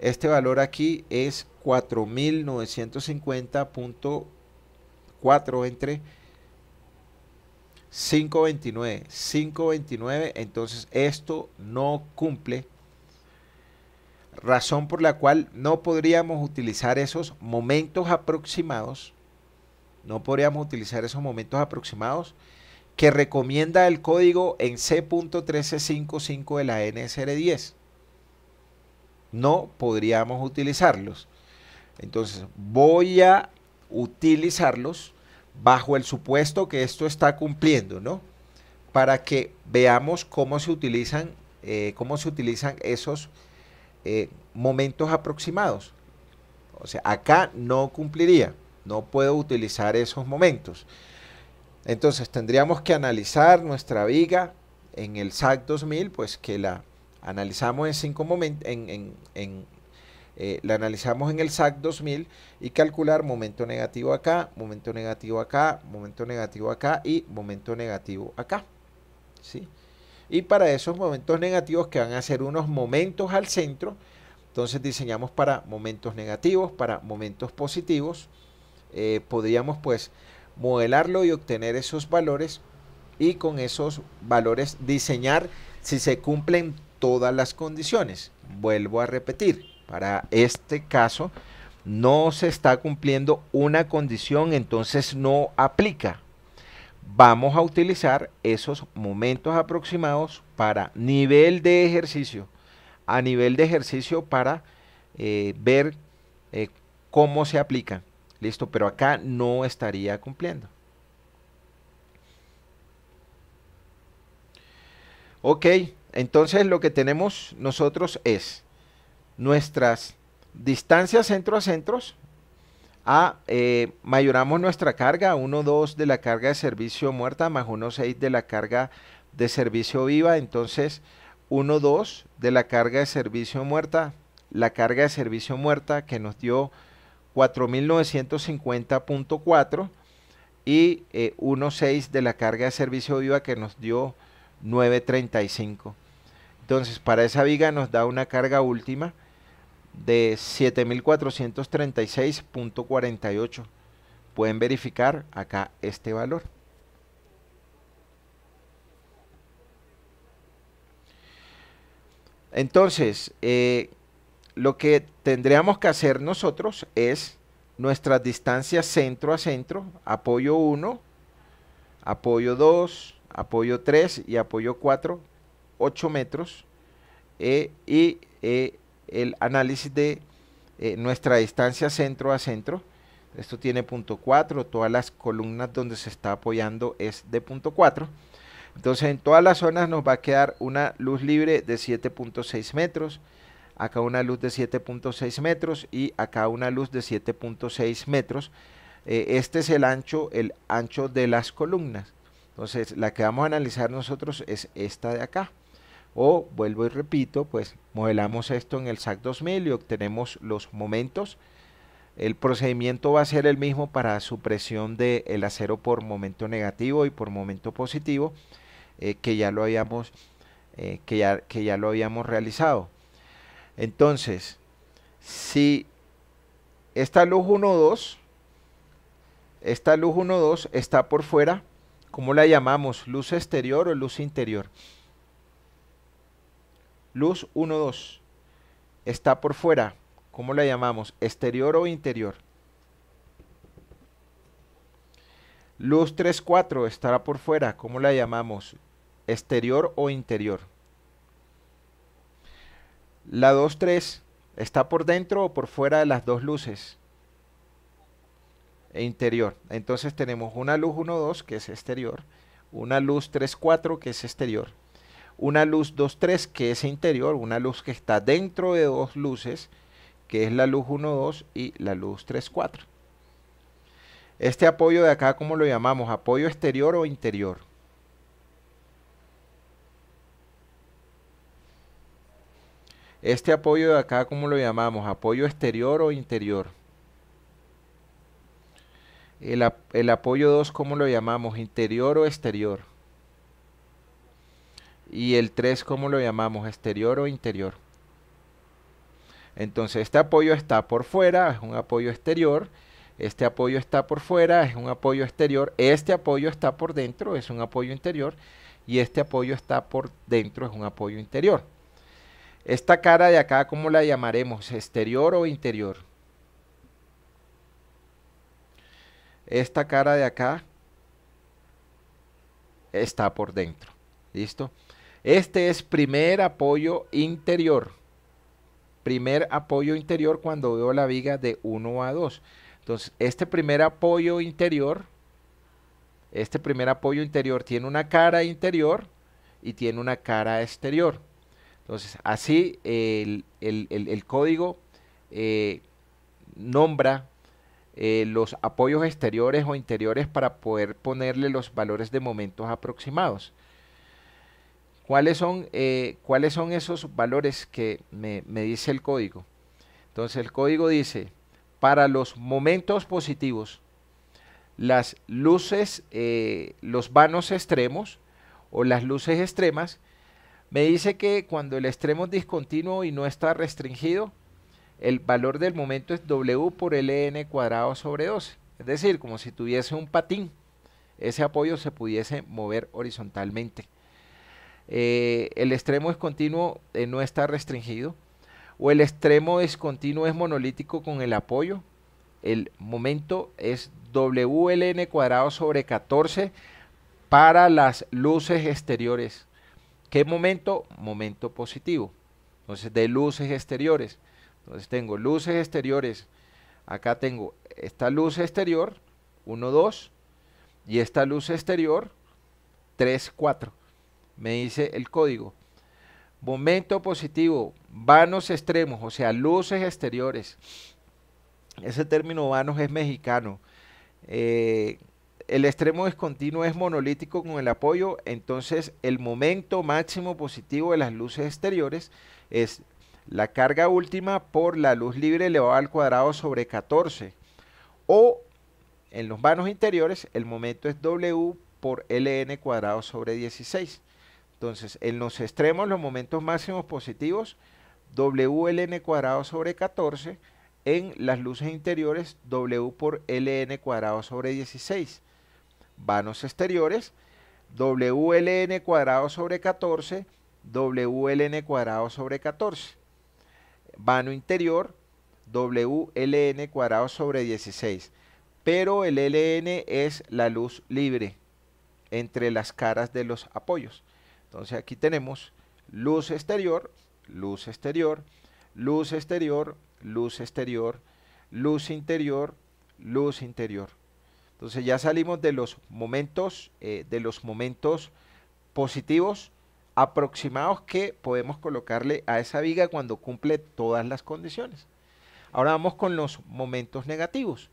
Este valor aquí es 4950.4 entre 529. 529, entonces esto no cumple. Razón por la cual no podríamos utilizar esos momentos aproximados no podríamos utilizar esos momentos aproximados que recomienda el código en C.1355 de la NSR10. No podríamos utilizarlos. Entonces voy a utilizarlos bajo el supuesto que esto está cumpliendo, ¿no? Para que veamos cómo se utilizan, eh, cómo se utilizan esos eh, momentos aproximados. O sea, acá no cumpliría. No puedo utilizar esos momentos. Entonces tendríamos que analizar nuestra viga en el SAC 2000, pues que la analizamos en cinco momentos, en, eh, la analizamos en el SAC 2000 y calcular momento negativo acá, momento negativo acá, momento negativo acá y momento negativo acá. ¿sí? Y para esos momentos negativos que van a ser unos momentos al centro, entonces diseñamos para momentos negativos, para momentos positivos, eh, podríamos pues modelarlo y obtener esos valores y con esos valores diseñar si se cumplen todas las condiciones. Vuelvo a repetir, para este caso no se está cumpliendo una condición, entonces no aplica. Vamos a utilizar esos momentos aproximados para nivel de ejercicio, a nivel de ejercicio para eh, ver eh, cómo se aplican. Listo, pero acá no estaría cumpliendo. Ok, entonces lo que tenemos nosotros es nuestras distancias centro a centros. A, eh, mayoramos nuestra carga, 1,2 de la carga de servicio muerta más 1,6 de la carga de servicio viva. Entonces, 1,2 de la carga de servicio muerta, la carga de servicio muerta que nos dio 4950.4 y 1.6 eh, de la carga de servicio viva que nos dio 9.35. Entonces, para esa viga nos da una carga última de 7436.48. Pueden verificar acá este valor. Entonces, eh, lo que tendríamos que hacer nosotros es nuestras distancias centro a centro, apoyo 1, apoyo 2, apoyo 3 y apoyo 4, 8 metros, eh, y eh, el análisis de eh, nuestra distancia centro a centro. Esto tiene punto 4, todas las columnas donde se está apoyando es de punto 4. Entonces en todas las zonas nos va a quedar una luz libre de 7.6 metros, acá una luz de 7.6 metros y acá una luz de 7.6 metros. Eh, este es el ancho, el ancho de las columnas. Entonces, la que vamos a analizar nosotros es esta de acá. O, vuelvo y repito, pues modelamos esto en el SAC 2000 y obtenemos los momentos. El procedimiento va a ser el mismo para supresión del acero por momento negativo y por momento positivo, eh, que, ya lo habíamos, eh, que, ya, que ya lo habíamos realizado. Entonces, si esta luz 1 1,2, esta luz 1 2 está por fuera, ¿cómo la llamamos? ¿Luz exterior o luz interior? Luz 1 1,2 está por fuera, ¿cómo la llamamos? ¿Exterior o interior? Luz 3,4 estará por fuera, ¿cómo la llamamos? ¿Exterior o interior? La 2-3 está por dentro o por fuera de las dos luces e interior. Entonces tenemos una luz 1-2 que es exterior, una luz 3-4 que es exterior, una luz 2-3 que es interior, una luz que está dentro de dos luces que es la luz 1-2 y la luz 3-4. Este apoyo de acá, ¿cómo lo llamamos? ¿Apoyo exterior o interior? Este apoyo de acá, ¿cómo lo llamamos? ¿Apoyo exterior o interior? El, apoyo 2, ¿cómo lo llamamos? ¿Interior o exterior? Y el 3, ¿cómo lo llamamos? ¿Exterior o interior? Entonces, este apoyo está por fuera, es un apoyo exterior. Este apoyo está por fuera, es un apoyo exterior. Este apoyo está por dentro, es un apoyo interior. Y este apoyo está por dentro, es un apoyo interior. Esta cara de acá, ¿cómo la llamaremos? ¿Exterior o interior? Esta cara de acá está por dentro. ¿Listo? Este es primer apoyo interior. Primer apoyo interior cuando veo la viga de 1 a 2. Entonces, este primer apoyo interior, este primer apoyo interior tiene una cara interior y tiene una cara exterior. Entonces, así el, código eh, nombra eh, los apoyos exteriores o interiores para poder ponerle los valores de momentos aproximados. ¿Cuáles son, eh, ¿cuáles son esos valores que me, dice el código? Entonces el código dice, para los momentos positivos, las luces, los vanos extremos o las luces extremas me dice que cuando el extremo es discontinuo y no está restringido, el valor del momento es W por LN cuadrado sobre 12. Es decir, como si tuviese un patín, ese apoyo se pudiese mover horizontalmente. Eh, el extremo discontinuo y eh, no está restringido. O el extremo discontinuo es monolítico con el apoyo. El momento es WLN cuadrado sobre 14 para las luces exteriores. ¿Qué momento? Momento positivo. Entonces, de luces exteriores. Entonces, tengo luces exteriores. Acá tengo esta luz exterior, 1, 2. Y esta luz exterior, 3, 4. Me dice el código. Momento positivo, vanos extremos, o sea, luces exteriores. Ese término vanos es mexicano. Eh, el extremo discontinuo es monolítico con el apoyo, entonces el momento máximo positivo de las luces exteriores es la carga última por la luz libre elevada al cuadrado sobre 14. O en los vanos interiores el momento es W por LN cuadrado sobre 16. Entonces, en los extremos, los momentos máximos positivos, WLN cuadrado sobre 14. En las luces interiores, W por LN cuadrado sobre 16 vanos exteriores, WLN cuadrado sobre 14, WLN cuadrado sobre 14. Vano interior, WLN cuadrado sobre 16. Pero el LN es la luz libre entre las caras de los apoyos. Entonces aquí tenemos luz exterior, luz exterior, luz exterior, luz exterior, luz interior, luz interior. Entonces ya salimos de los momentos, eh, de los momentos positivos aproximados que podemos colocarle a esa viga cuando cumple todas las condiciones. Ahora vamos con los momentos negativos.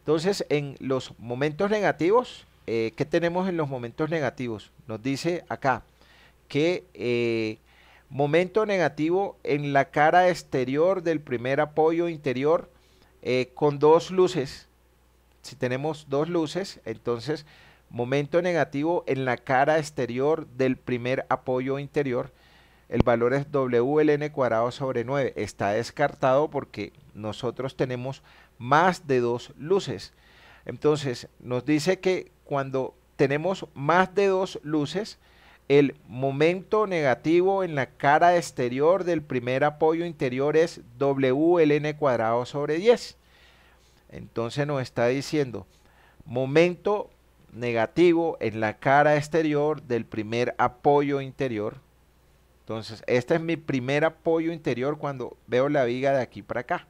Entonces, en los momentos negativos, eh, ¿qué tenemos en los momentos negativos? Nos dice acá que eh, momento negativo en la cara exterior del primer apoyo interior con dos luces si tenemos dos luces, entonces momento negativo en la cara exterior del primer apoyo interior. El valor es WLN cuadrado sobre 9. Está descartado porque nosotros tenemos más de dos luces. Entonces nos dice que cuando tenemos más de dos luces, el momento negativo en la cara exterior del primer apoyo interior es WLN cuadrado sobre 10. Entonces nos está diciendo, momento negativo en la cara exterior del primer apoyo interior. Entonces, este es mi primer apoyo interior cuando veo la viga de aquí para acá.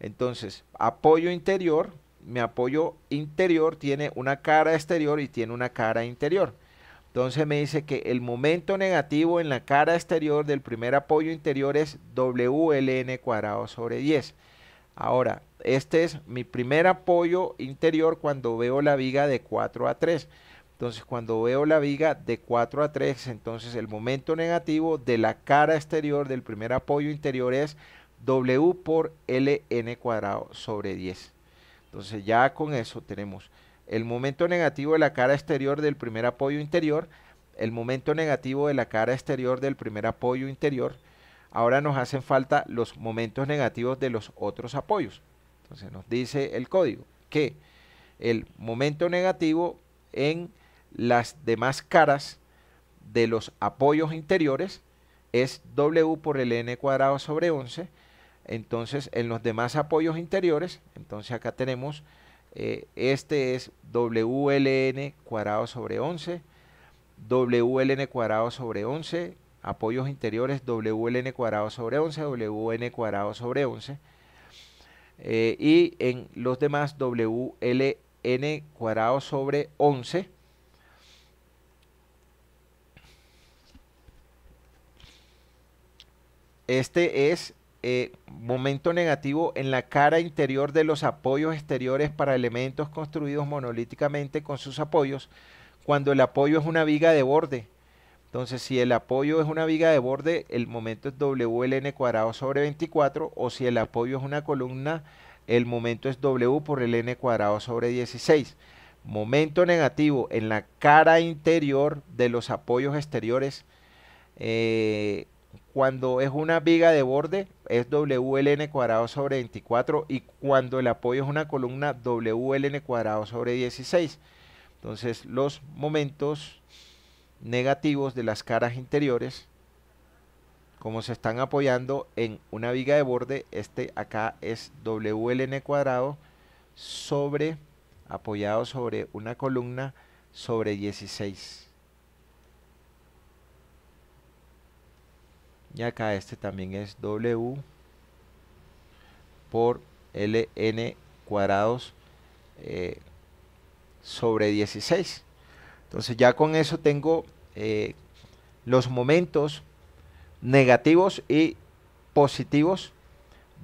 Entonces, apoyo interior, mi apoyo interior tiene una cara exterior y tiene una cara interior. Entonces me dice que el momento negativo en la cara exterior del primer apoyo interior es WLN cuadrado sobre 10. Ahora, este es mi primer apoyo interior cuando veo la viga de 4 a 3. Entonces cuando veo la viga de 4 a 3, entonces el momento negativo de la cara exterior del primer apoyo interior es W por LN cuadrado sobre 10. Entonces ya con eso tenemos el momento negativo de la cara exterior del primer apoyo interior, el momento negativo de la cara exterior del primer apoyo interior. Ahora nos hacen falta los momentos negativos de los otros apoyos. Entonces nos dice el código que el momento negativo en las demás caras de los apoyos interiores es W por ln cuadrado sobre 11. Entonces en los demás apoyos interiores, entonces acá tenemos, eh, este es WLN cuadrado sobre 11, WLN cuadrado sobre 11, apoyos interiores WLN cuadrado sobre 11, WN cuadrado sobre 11 eh, y en los demás WLN cuadrado sobre 11 Este es eh, momento negativo en la cara interior de los apoyos exteriores para elementos construidos monolíticamente con sus apoyos, cuando el apoyo es una viga de borde entonces, si el apoyo es una viga de borde, el momento es WLN cuadrado sobre 24, o si el apoyo es una columna, el momento es W por el N cuadrado sobre 16. Momento negativo en la cara interior de los apoyos exteriores. Eh, cuando es una viga de borde, es WLN cuadrado sobre 24, y cuando el apoyo es una columna, WLN cuadrado sobre 16. Entonces, los momentos negativos de las caras interiores, como se están apoyando en una viga de borde, este acá es WLN cuadrado sobre, apoyado sobre una columna sobre 16. Y acá este también es W por LN cuadrados eh, sobre 16. Entonces ya con eso tengo eh, los momentos negativos y positivos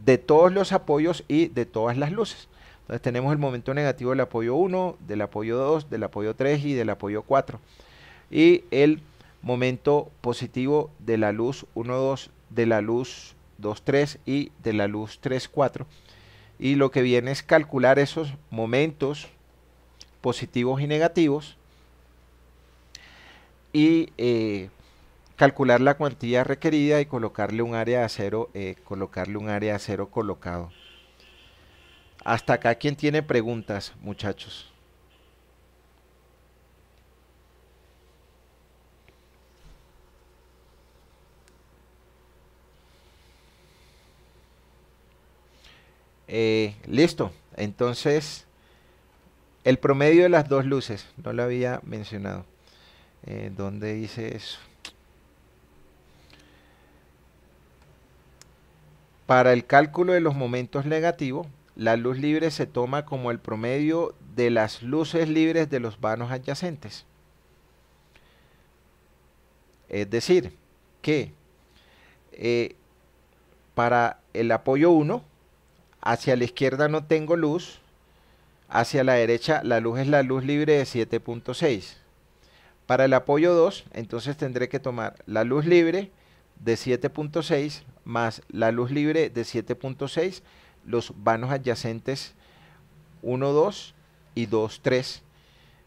de todos los apoyos y de todas las luces. Entonces tenemos el momento negativo del apoyo 1, del apoyo 2, del apoyo 3 y del apoyo 4. Y el momento positivo de la luz 1, 2, de la luz 2, 3 y de la luz 3, 4. Y lo que viene es calcular esos momentos positivos y negativos y eh, calcular la cuantía requerida y colocarle un área de acero, eh, colocarle un área de acero colocado. Hasta acá, ¿quién tiene preguntas, muchachos? Eh, listo, entonces el promedio de las dos luces, no lo había mencionado. ¿Dónde eh, donde eso. Para el cálculo de los momentos negativos, la luz libre se toma como el promedio de las luces libres de los vanos adyacentes. Es decir, que eh, para el apoyo 1, hacia la izquierda no tengo luz, hacia la derecha la luz es la luz libre de 7.6. Para el apoyo 2, entonces tendré que tomar la luz libre de 7.6 más la luz libre de 7.6, los vanos adyacentes 1, 2 y 2, 3.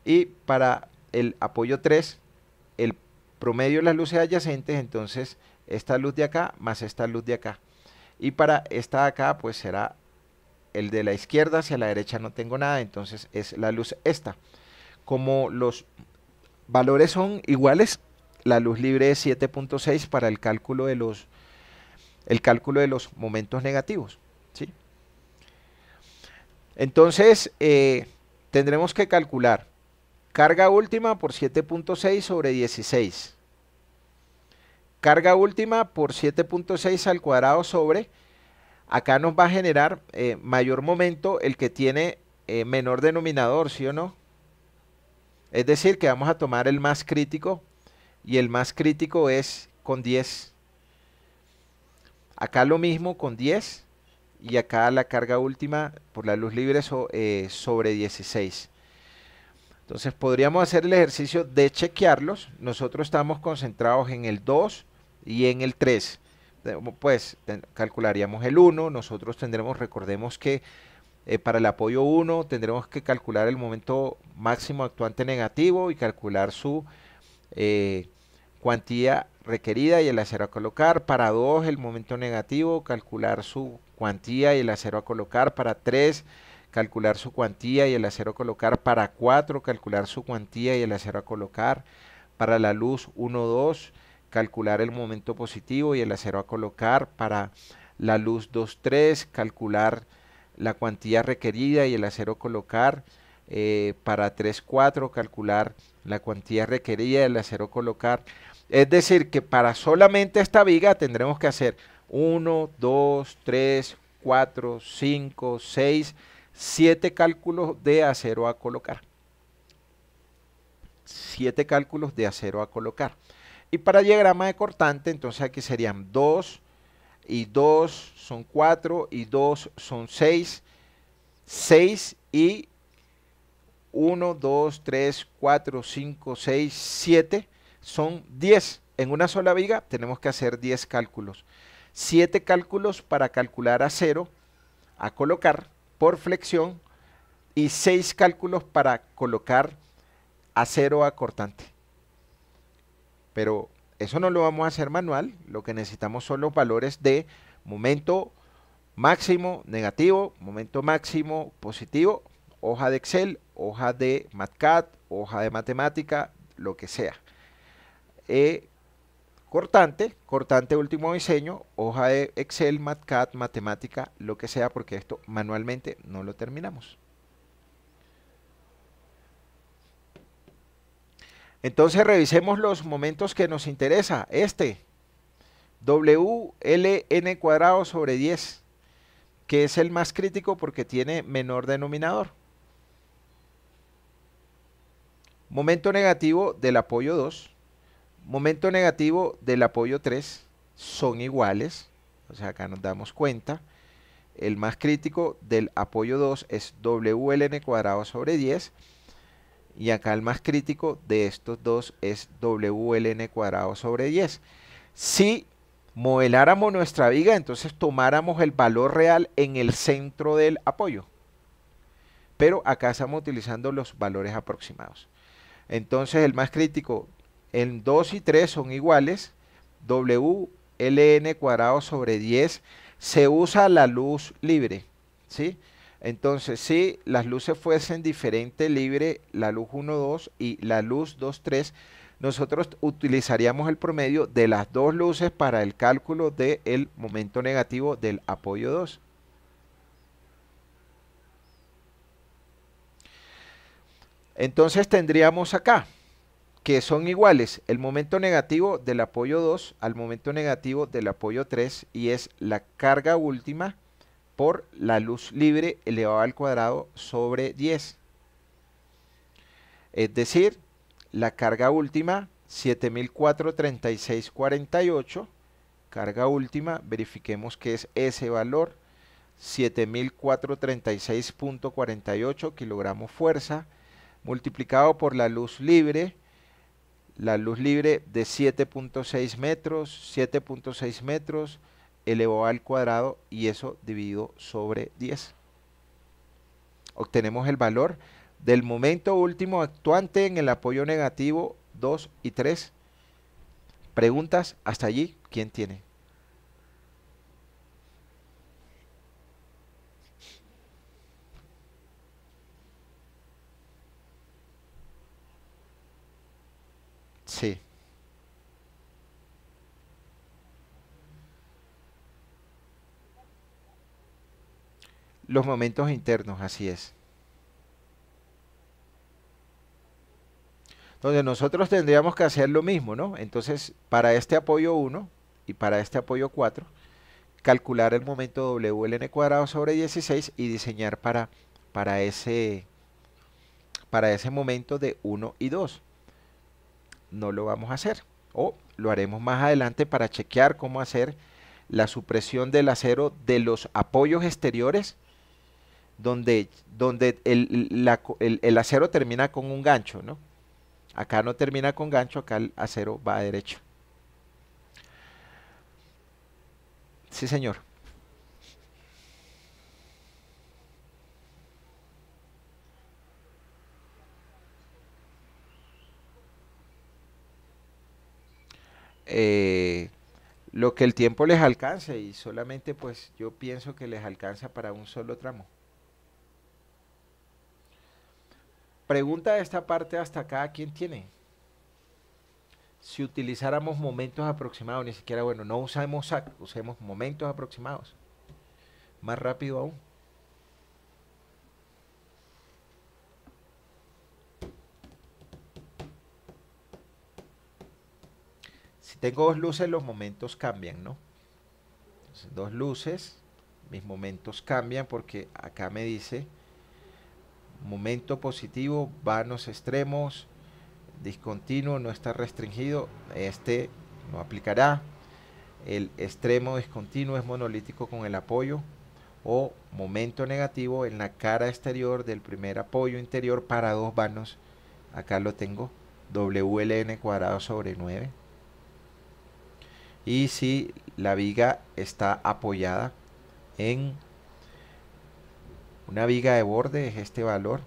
Y para el apoyo 3, el promedio de las luces adyacentes, entonces esta luz de acá más esta luz de acá. Y para esta de acá, pues será el de la izquierda hacia la derecha no tengo nada, entonces es la luz esta. Como los valores son iguales. La luz libre es 7.6 para el cálculo de los el cálculo de los momentos negativos. Entonces, eh, tendremos que calcular carga última por 7.6 sobre 16. Carga última por 7.6 al cuadrado sobre, acá nos va a generar eh, mayor momento el que tiene eh, menor denominador, ¿sí o no? Es decir, que vamos a tomar el más crítico y el más crítico es con 10. Acá lo mismo con 10 y acá la carga última por la luz libre es eh, sobre 16. Entonces podríamos hacer el ejercicio de chequearlos. Nosotros estamos concentrados en el 2 y en el 3. Pues calcularíamos el 1, nosotros tendremos, recordemos que eh, para el apoyo 1 tendremos que calcular el momento máximo actuante negativo y calcular su eh, cuantía requerida y el acero a colocar. Para 2 el momento negativo, calcular su cuantía y el acero a colocar. Para 3 calcular su cuantía y el acero a colocar. Para 4 calcular su cuantía y el acero a colocar. Para la luz 1, 2 calcular el momento positivo y el acero a colocar. Para la luz 2, 3 calcular la cuantía requerida y el acero colocar. Eh, para para 4 calcular la cuantía requerida el acero colocar. Es decir, que para solamente esta viga tendremos que hacer 1, 2, 3, 4, 5, 6, 7 cálculos de acero a colocar. 7 cálculos de acero a colocar. Y para diagrama de cortante, entonces aquí serían 2, y 2 son 4 y 2 son 6, 6 y 1, 2, 3, 4, 5, 6, 7 son 10. En una sola viga tenemos que hacer 10 cálculos. 7 cálculos para calcular a cero, a colocar por flexión y 6 cálculos para colocar a cero a cortante. Pero eso no lo vamos a hacer manual, lo que necesitamos son los valores de momento máximo negativo, momento máximo positivo, hoja de Excel, hoja de MATCAD, hoja de matemática, lo que sea. E, cortante, cortante último diseño, hoja de Excel, MATCAD, matemática, lo que sea, porque esto manualmente no lo terminamos. Entonces revisemos los momentos que nos interesa. Este, WLN cuadrado sobre 10, que es el más crítico porque tiene menor denominador. Momento negativo del apoyo 2, momento negativo del apoyo 3, son iguales. O sea, acá nos damos cuenta. El más crítico del apoyo 2 es WLN cuadrado sobre 10 y acá el más crítico de estos dos es WLN cuadrado sobre 10. Si modeláramos nuestra viga, entonces tomáramos el valor real en el centro del apoyo. Pero acá estamos utilizando los valores aproximados. Entonces el más crítico en 2 y 3 son iguales. WLN cuadrado sobre 10 se usa la luz libre. ¿sí? Entonces, si las luces fuesen diferente, libre, la luz 1, 2 y la luz 2, 3, nosotros utilizaríamos el promedio de las dos luces para el cálculo del momento negativo del apoyo 2. Entonces tendríamos acá que son iguales el momento negativo del apoyo 2 al momento negativo del apoyo 3 y es la carga última por la luz libre elevada al cuadrado sobre 10. Es decir, la carga última 743648, carga última, verifiquemos que es ese valor, 7436.48 kilogramos fuerza, multiplicado por la luz libre, la luz libre de 7.6 metros, 7.6 metros, elevó al cuadrado y eso dividido sobre 10. Obtenemos el valor del momento último actuante en el apoyo negativo 2 y 3. Preguntas hasta allí. ¿Quién tiene? los momentos internos, así es. Donde nosotros tendríamos que hacer lo mismo, ¿no? Entonces, para este apoyo 1 y para este apoyo 4, calcular el momento WLN cuadrado sobre 16 y diseñar para, para, ese, para ese momento de 1 y 2. No lo vamos a hacer. O lo haremos más adelante para chequear cómo hacer la supresión del acero de los apoyos exteriores donde, donde el, el, acero termina con un gancho, ¿no? Acá no termina con gancho, acá el acero va a derecho. Sí, señor. Eh, lo que el tiempo les alcance y solamente pues yo pienso que les alcanza para un solo tramo. Pregunta de esta parte hasta acá, ¿quién tiene? Si utilizáramos momentos aproximados, ni siquiera, bueno, no usamos SAC, usemos momentos aproximados. Más rápido aún. Si tengo dos luces, los momentos cambian, ¿no? Entonces, dos luces, mis momentos cambian porque acá me dice momento positivo, vanos extremos, discontinuo, no está restringido, este no aplicará. El extremo discontinuo es monolítico con el apoyo o momento negativo en la cara exterior del primer apoyo interior para dos vanos. Acá lo tengo, WLN cuadrado sobre 9. Y si la viga está apoyada en una viga de borde es este valor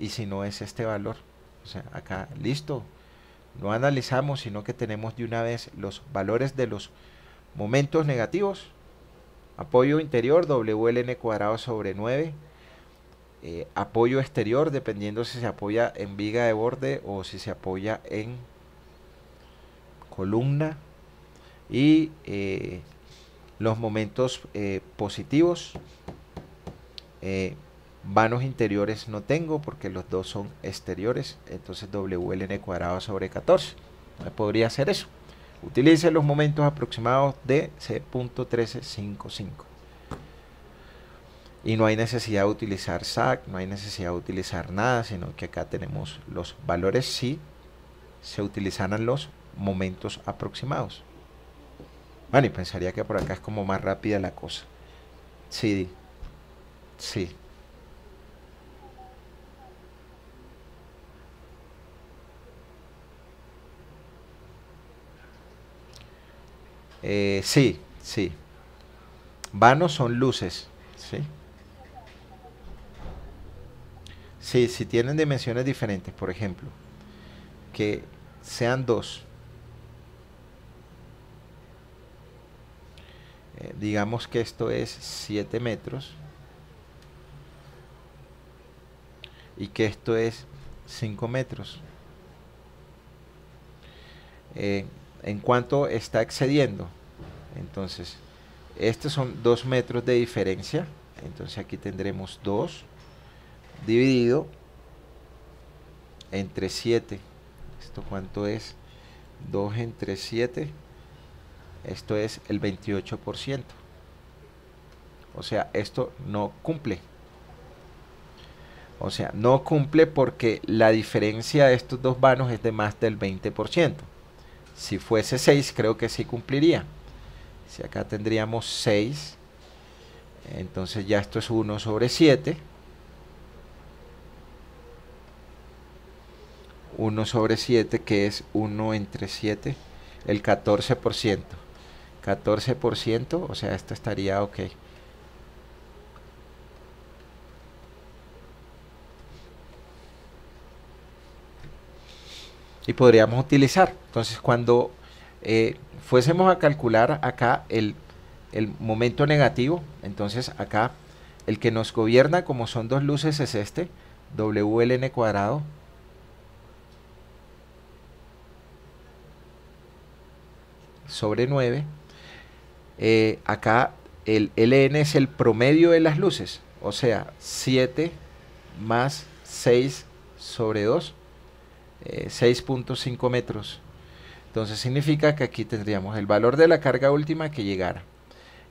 y si no es este valor. O sea, acá, listo. No analizamos, sino que tenemos de una vez los valores de los momentos negativos. Apoyo interior, WLN cuadrado sobre 9. Eh, apoyo exterior, dependiendo si se apoya en viga de borde o si se apoya en columna. Y eh, los momentos eh, positivos eh, vanos interiores no tengo porque los dos son exteriores, entonces WLN cuadrado sobre 14. podría hacer eso. Utilice los momentos aproximados de C.1355. Y no hay necesidad de utilizar SAC, no hay necesidad de utilizar nada, sino que acá tenemos los valores si se utilizaran los momentos aproximados. Bueno, y pensaría que por acá es como más rápida la cosa. Sí, Sí. Eh, sí, sí. Vanos son luces, ¿sí? Sí, si tienen dimensiones diferentes, por ejemplo, que sean dos. Eh, digamos que esto es 7 metros. y que esto es 5 metros. Eh, en cuanto está excediendo, entonces, estos son 2 metros de diferencia, entonces aquí tendremos 2 dividido entre 7. ¿Esto cuánto es? 2 entre 7. Esto es el 28%. O sea, esto no cumple. O sea, no cumple porque la diferencia de estos dos vanos es de más del 20%. Si fuese 6, creo que sí cumpliría. Si acá tendríamos 6, entonces ya esto es 1 sobre 7. 1 sobre 7, que es 1 entre 7, el 14%. 14%, o sea, esto estaría ok. y podríamos utilizar. Entonces, cuando eh, fuésemos a calcular acá el, momento negativo, entonces acá el que nos gobierna como son dos luces es este, WLN cuadrado. sobre 9 eh, acá el ln es el promedio de las luces o sea 7 más 6 sobre 2 6.5 eh, metros. Entonces significa que aquí tendríamos el valor de la carga última que llegara.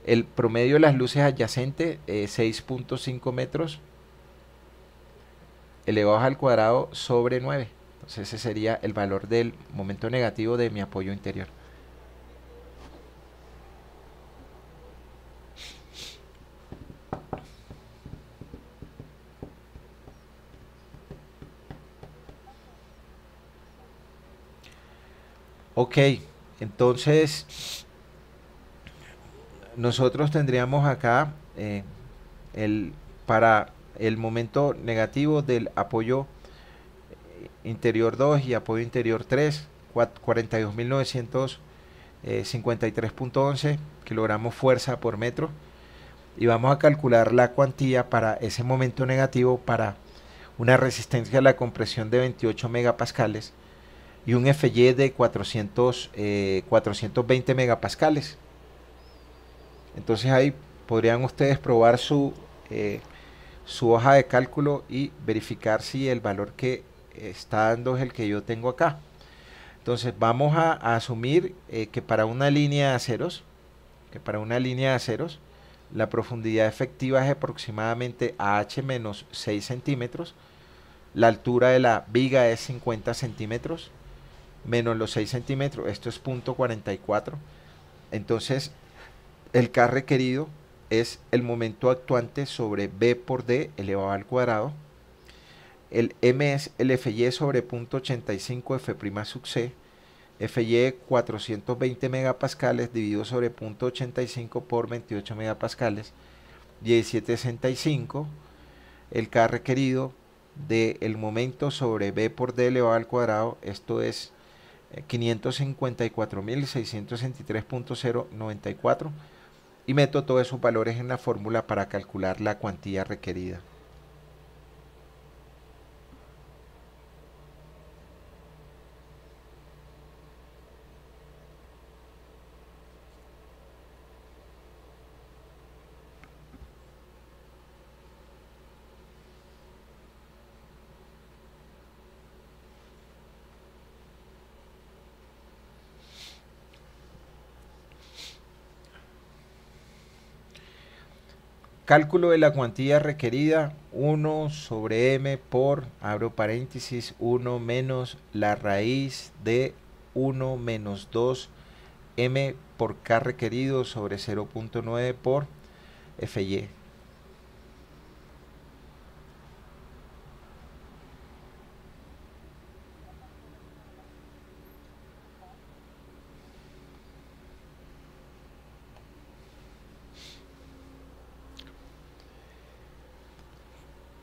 El promedio de las luces adyacentes, eh, 6.5 metros elevados al cuadrado sobre 9. Entonces ese sería el valor del momento negativo de mi apoyo interior. Ok, entonces nosotros tendríamos acá eh, para el momento negativo del apoyo eh, interior 2 y apoyo interior 3, 42.953.11 kilogramos fuerza por metro. Y vamos a calcular la cuantía para ese momento negativo para una resistencia a la compresión de 28 megapascales y un FY de 400, 420 eh, megapascales. Entonces ahí podrían ustedes probar su, eh, su hoja de cálculo y verificar si el valor que está dando es el que yo tengo acá. Entonces vamos a, asumir eh, que para una línea de aceros, que para una línea de aceros, la profundidad efectiva es aproximadamente h menos 6 centímetros, la altura de la viga es 50 centímetros, menos los 6 centímetros, esto es punto 44. Entonces, el K requerido es el momento actuante sobre B por D elevado al cuadrado. El M es el FY sobre punto 85 F' sub C. FY 420 megapascales dividido sobre punto 85 por 28 megapascales. 1765. El K requerido del el momento sobre B por D elevado al cuadrado. Esto es 554.663.094 y meto todos esos valores en la fórmula para calcular la cuantía requerida. Cálculo de la cuantía requerida 1 sobre m por, abro paréntesis, 1 menos la raíz de 1 menos 2 m por k requerido sobre 0.9 por fy.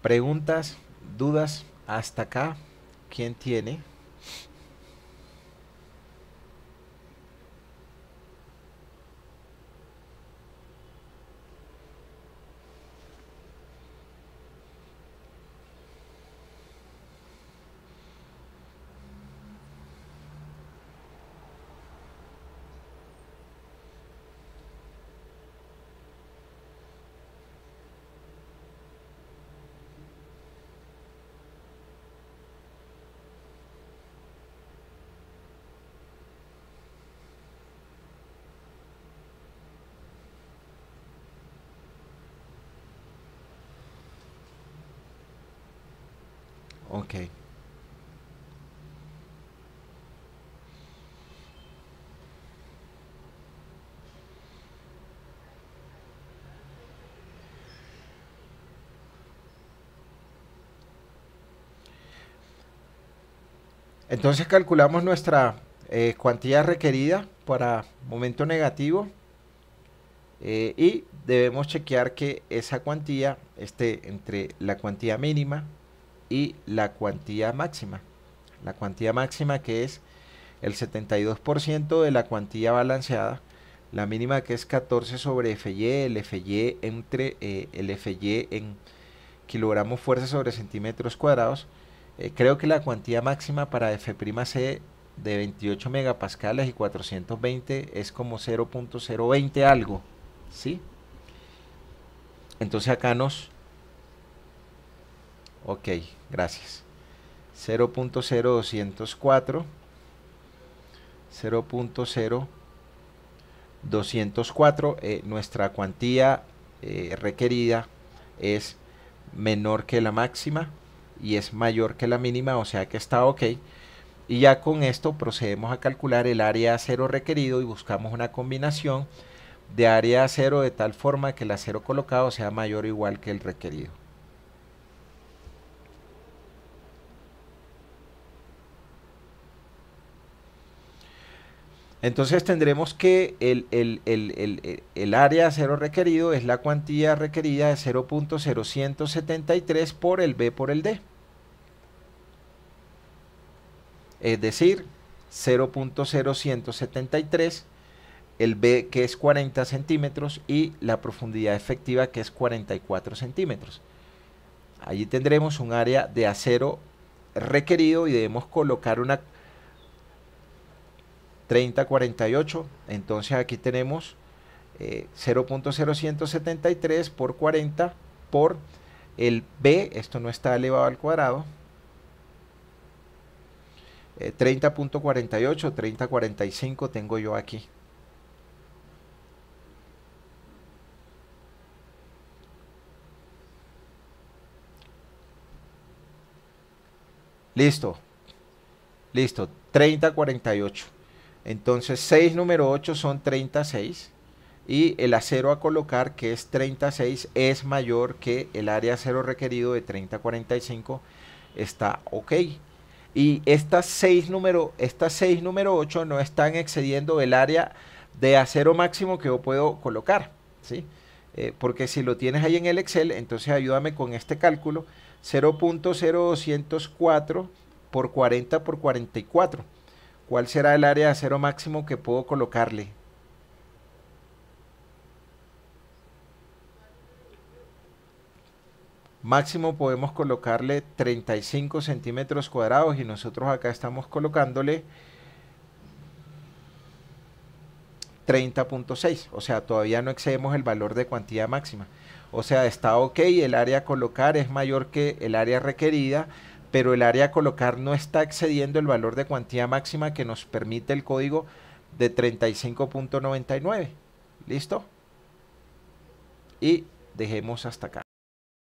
Preguntas, dudas, hasta acá, ¿quién tiene? Entonces calculamos nuestra eh, cuantía requerida para momento negativo eh, y debemos chequear que esa cuantía esté entre la cuantía mínima y la cuantía máxima. La cuantía máxima que es el 72% de la cuantía balanceada, la mínima que es 14 sobre FY, el FY entre eh, el FY en kilogramos fuerza sobre centímetros cuadrados, eh, creo que la cuantía máxima para F'C de 28 megapascales y 420 es como 0.020 algo, ¿sí? Entonces acá nos... Ok, gracias. 0.0204 0.0204 eh, nuestra cuantía eh, requerida es menor que la máxima y es mayor que la mínima, o sea que está ok. Y ya con esto procedemos a calcular el área cero requerido y buscamos una combinación de área cero de tal forma que el acero colocado sea mayor o igual que el requerido. Entonces tendremos que el, el, el, el área cero requerido es la cuantía requerida de 0.0173 por el B por el D. es decir, 0.0173, el B que es 40 centímetros y la profundidad efectiva que es 44 centímetros. Allí tendremos un área de acero requerido y debemos colocar una 3048. Entonces aquí tenemos 0.0173 eh, por 40 por el B, esto no está elevado al cuadrado, 30.48, eh, 30.45 tengo yo aquí. Listo. Listo. 30.48 Entonces 6 número 8 son 36. Y el acero a colocar, que es 36, es mayor que el área acero requerido de 30.45 Está ok. Y estas 6 número, estas seis número 8 no están excediendo el área de acero máximo que yo puedo colocar, ¿sí? Eh, porque si lo tienes ahí en el Excel, entonces ayúdame con este cálculo, 0.0204 por 40 por 44. ¿Cuál será el área de acero máximo que puedo colocarle? Máximo podemos colocarle 35 centímetros cuadrados y nosotros acá estamos colocándole 30.6, o sea, todavía no excedemos el valor de cuantía máxima. O sea, está ok, el área colocar es mayor que el área requerida, pero el área colocar no está excediendo el valor de cuantía máxima que nos permite el código de 35.99. ¿Listo? Y dejemos hasta acá.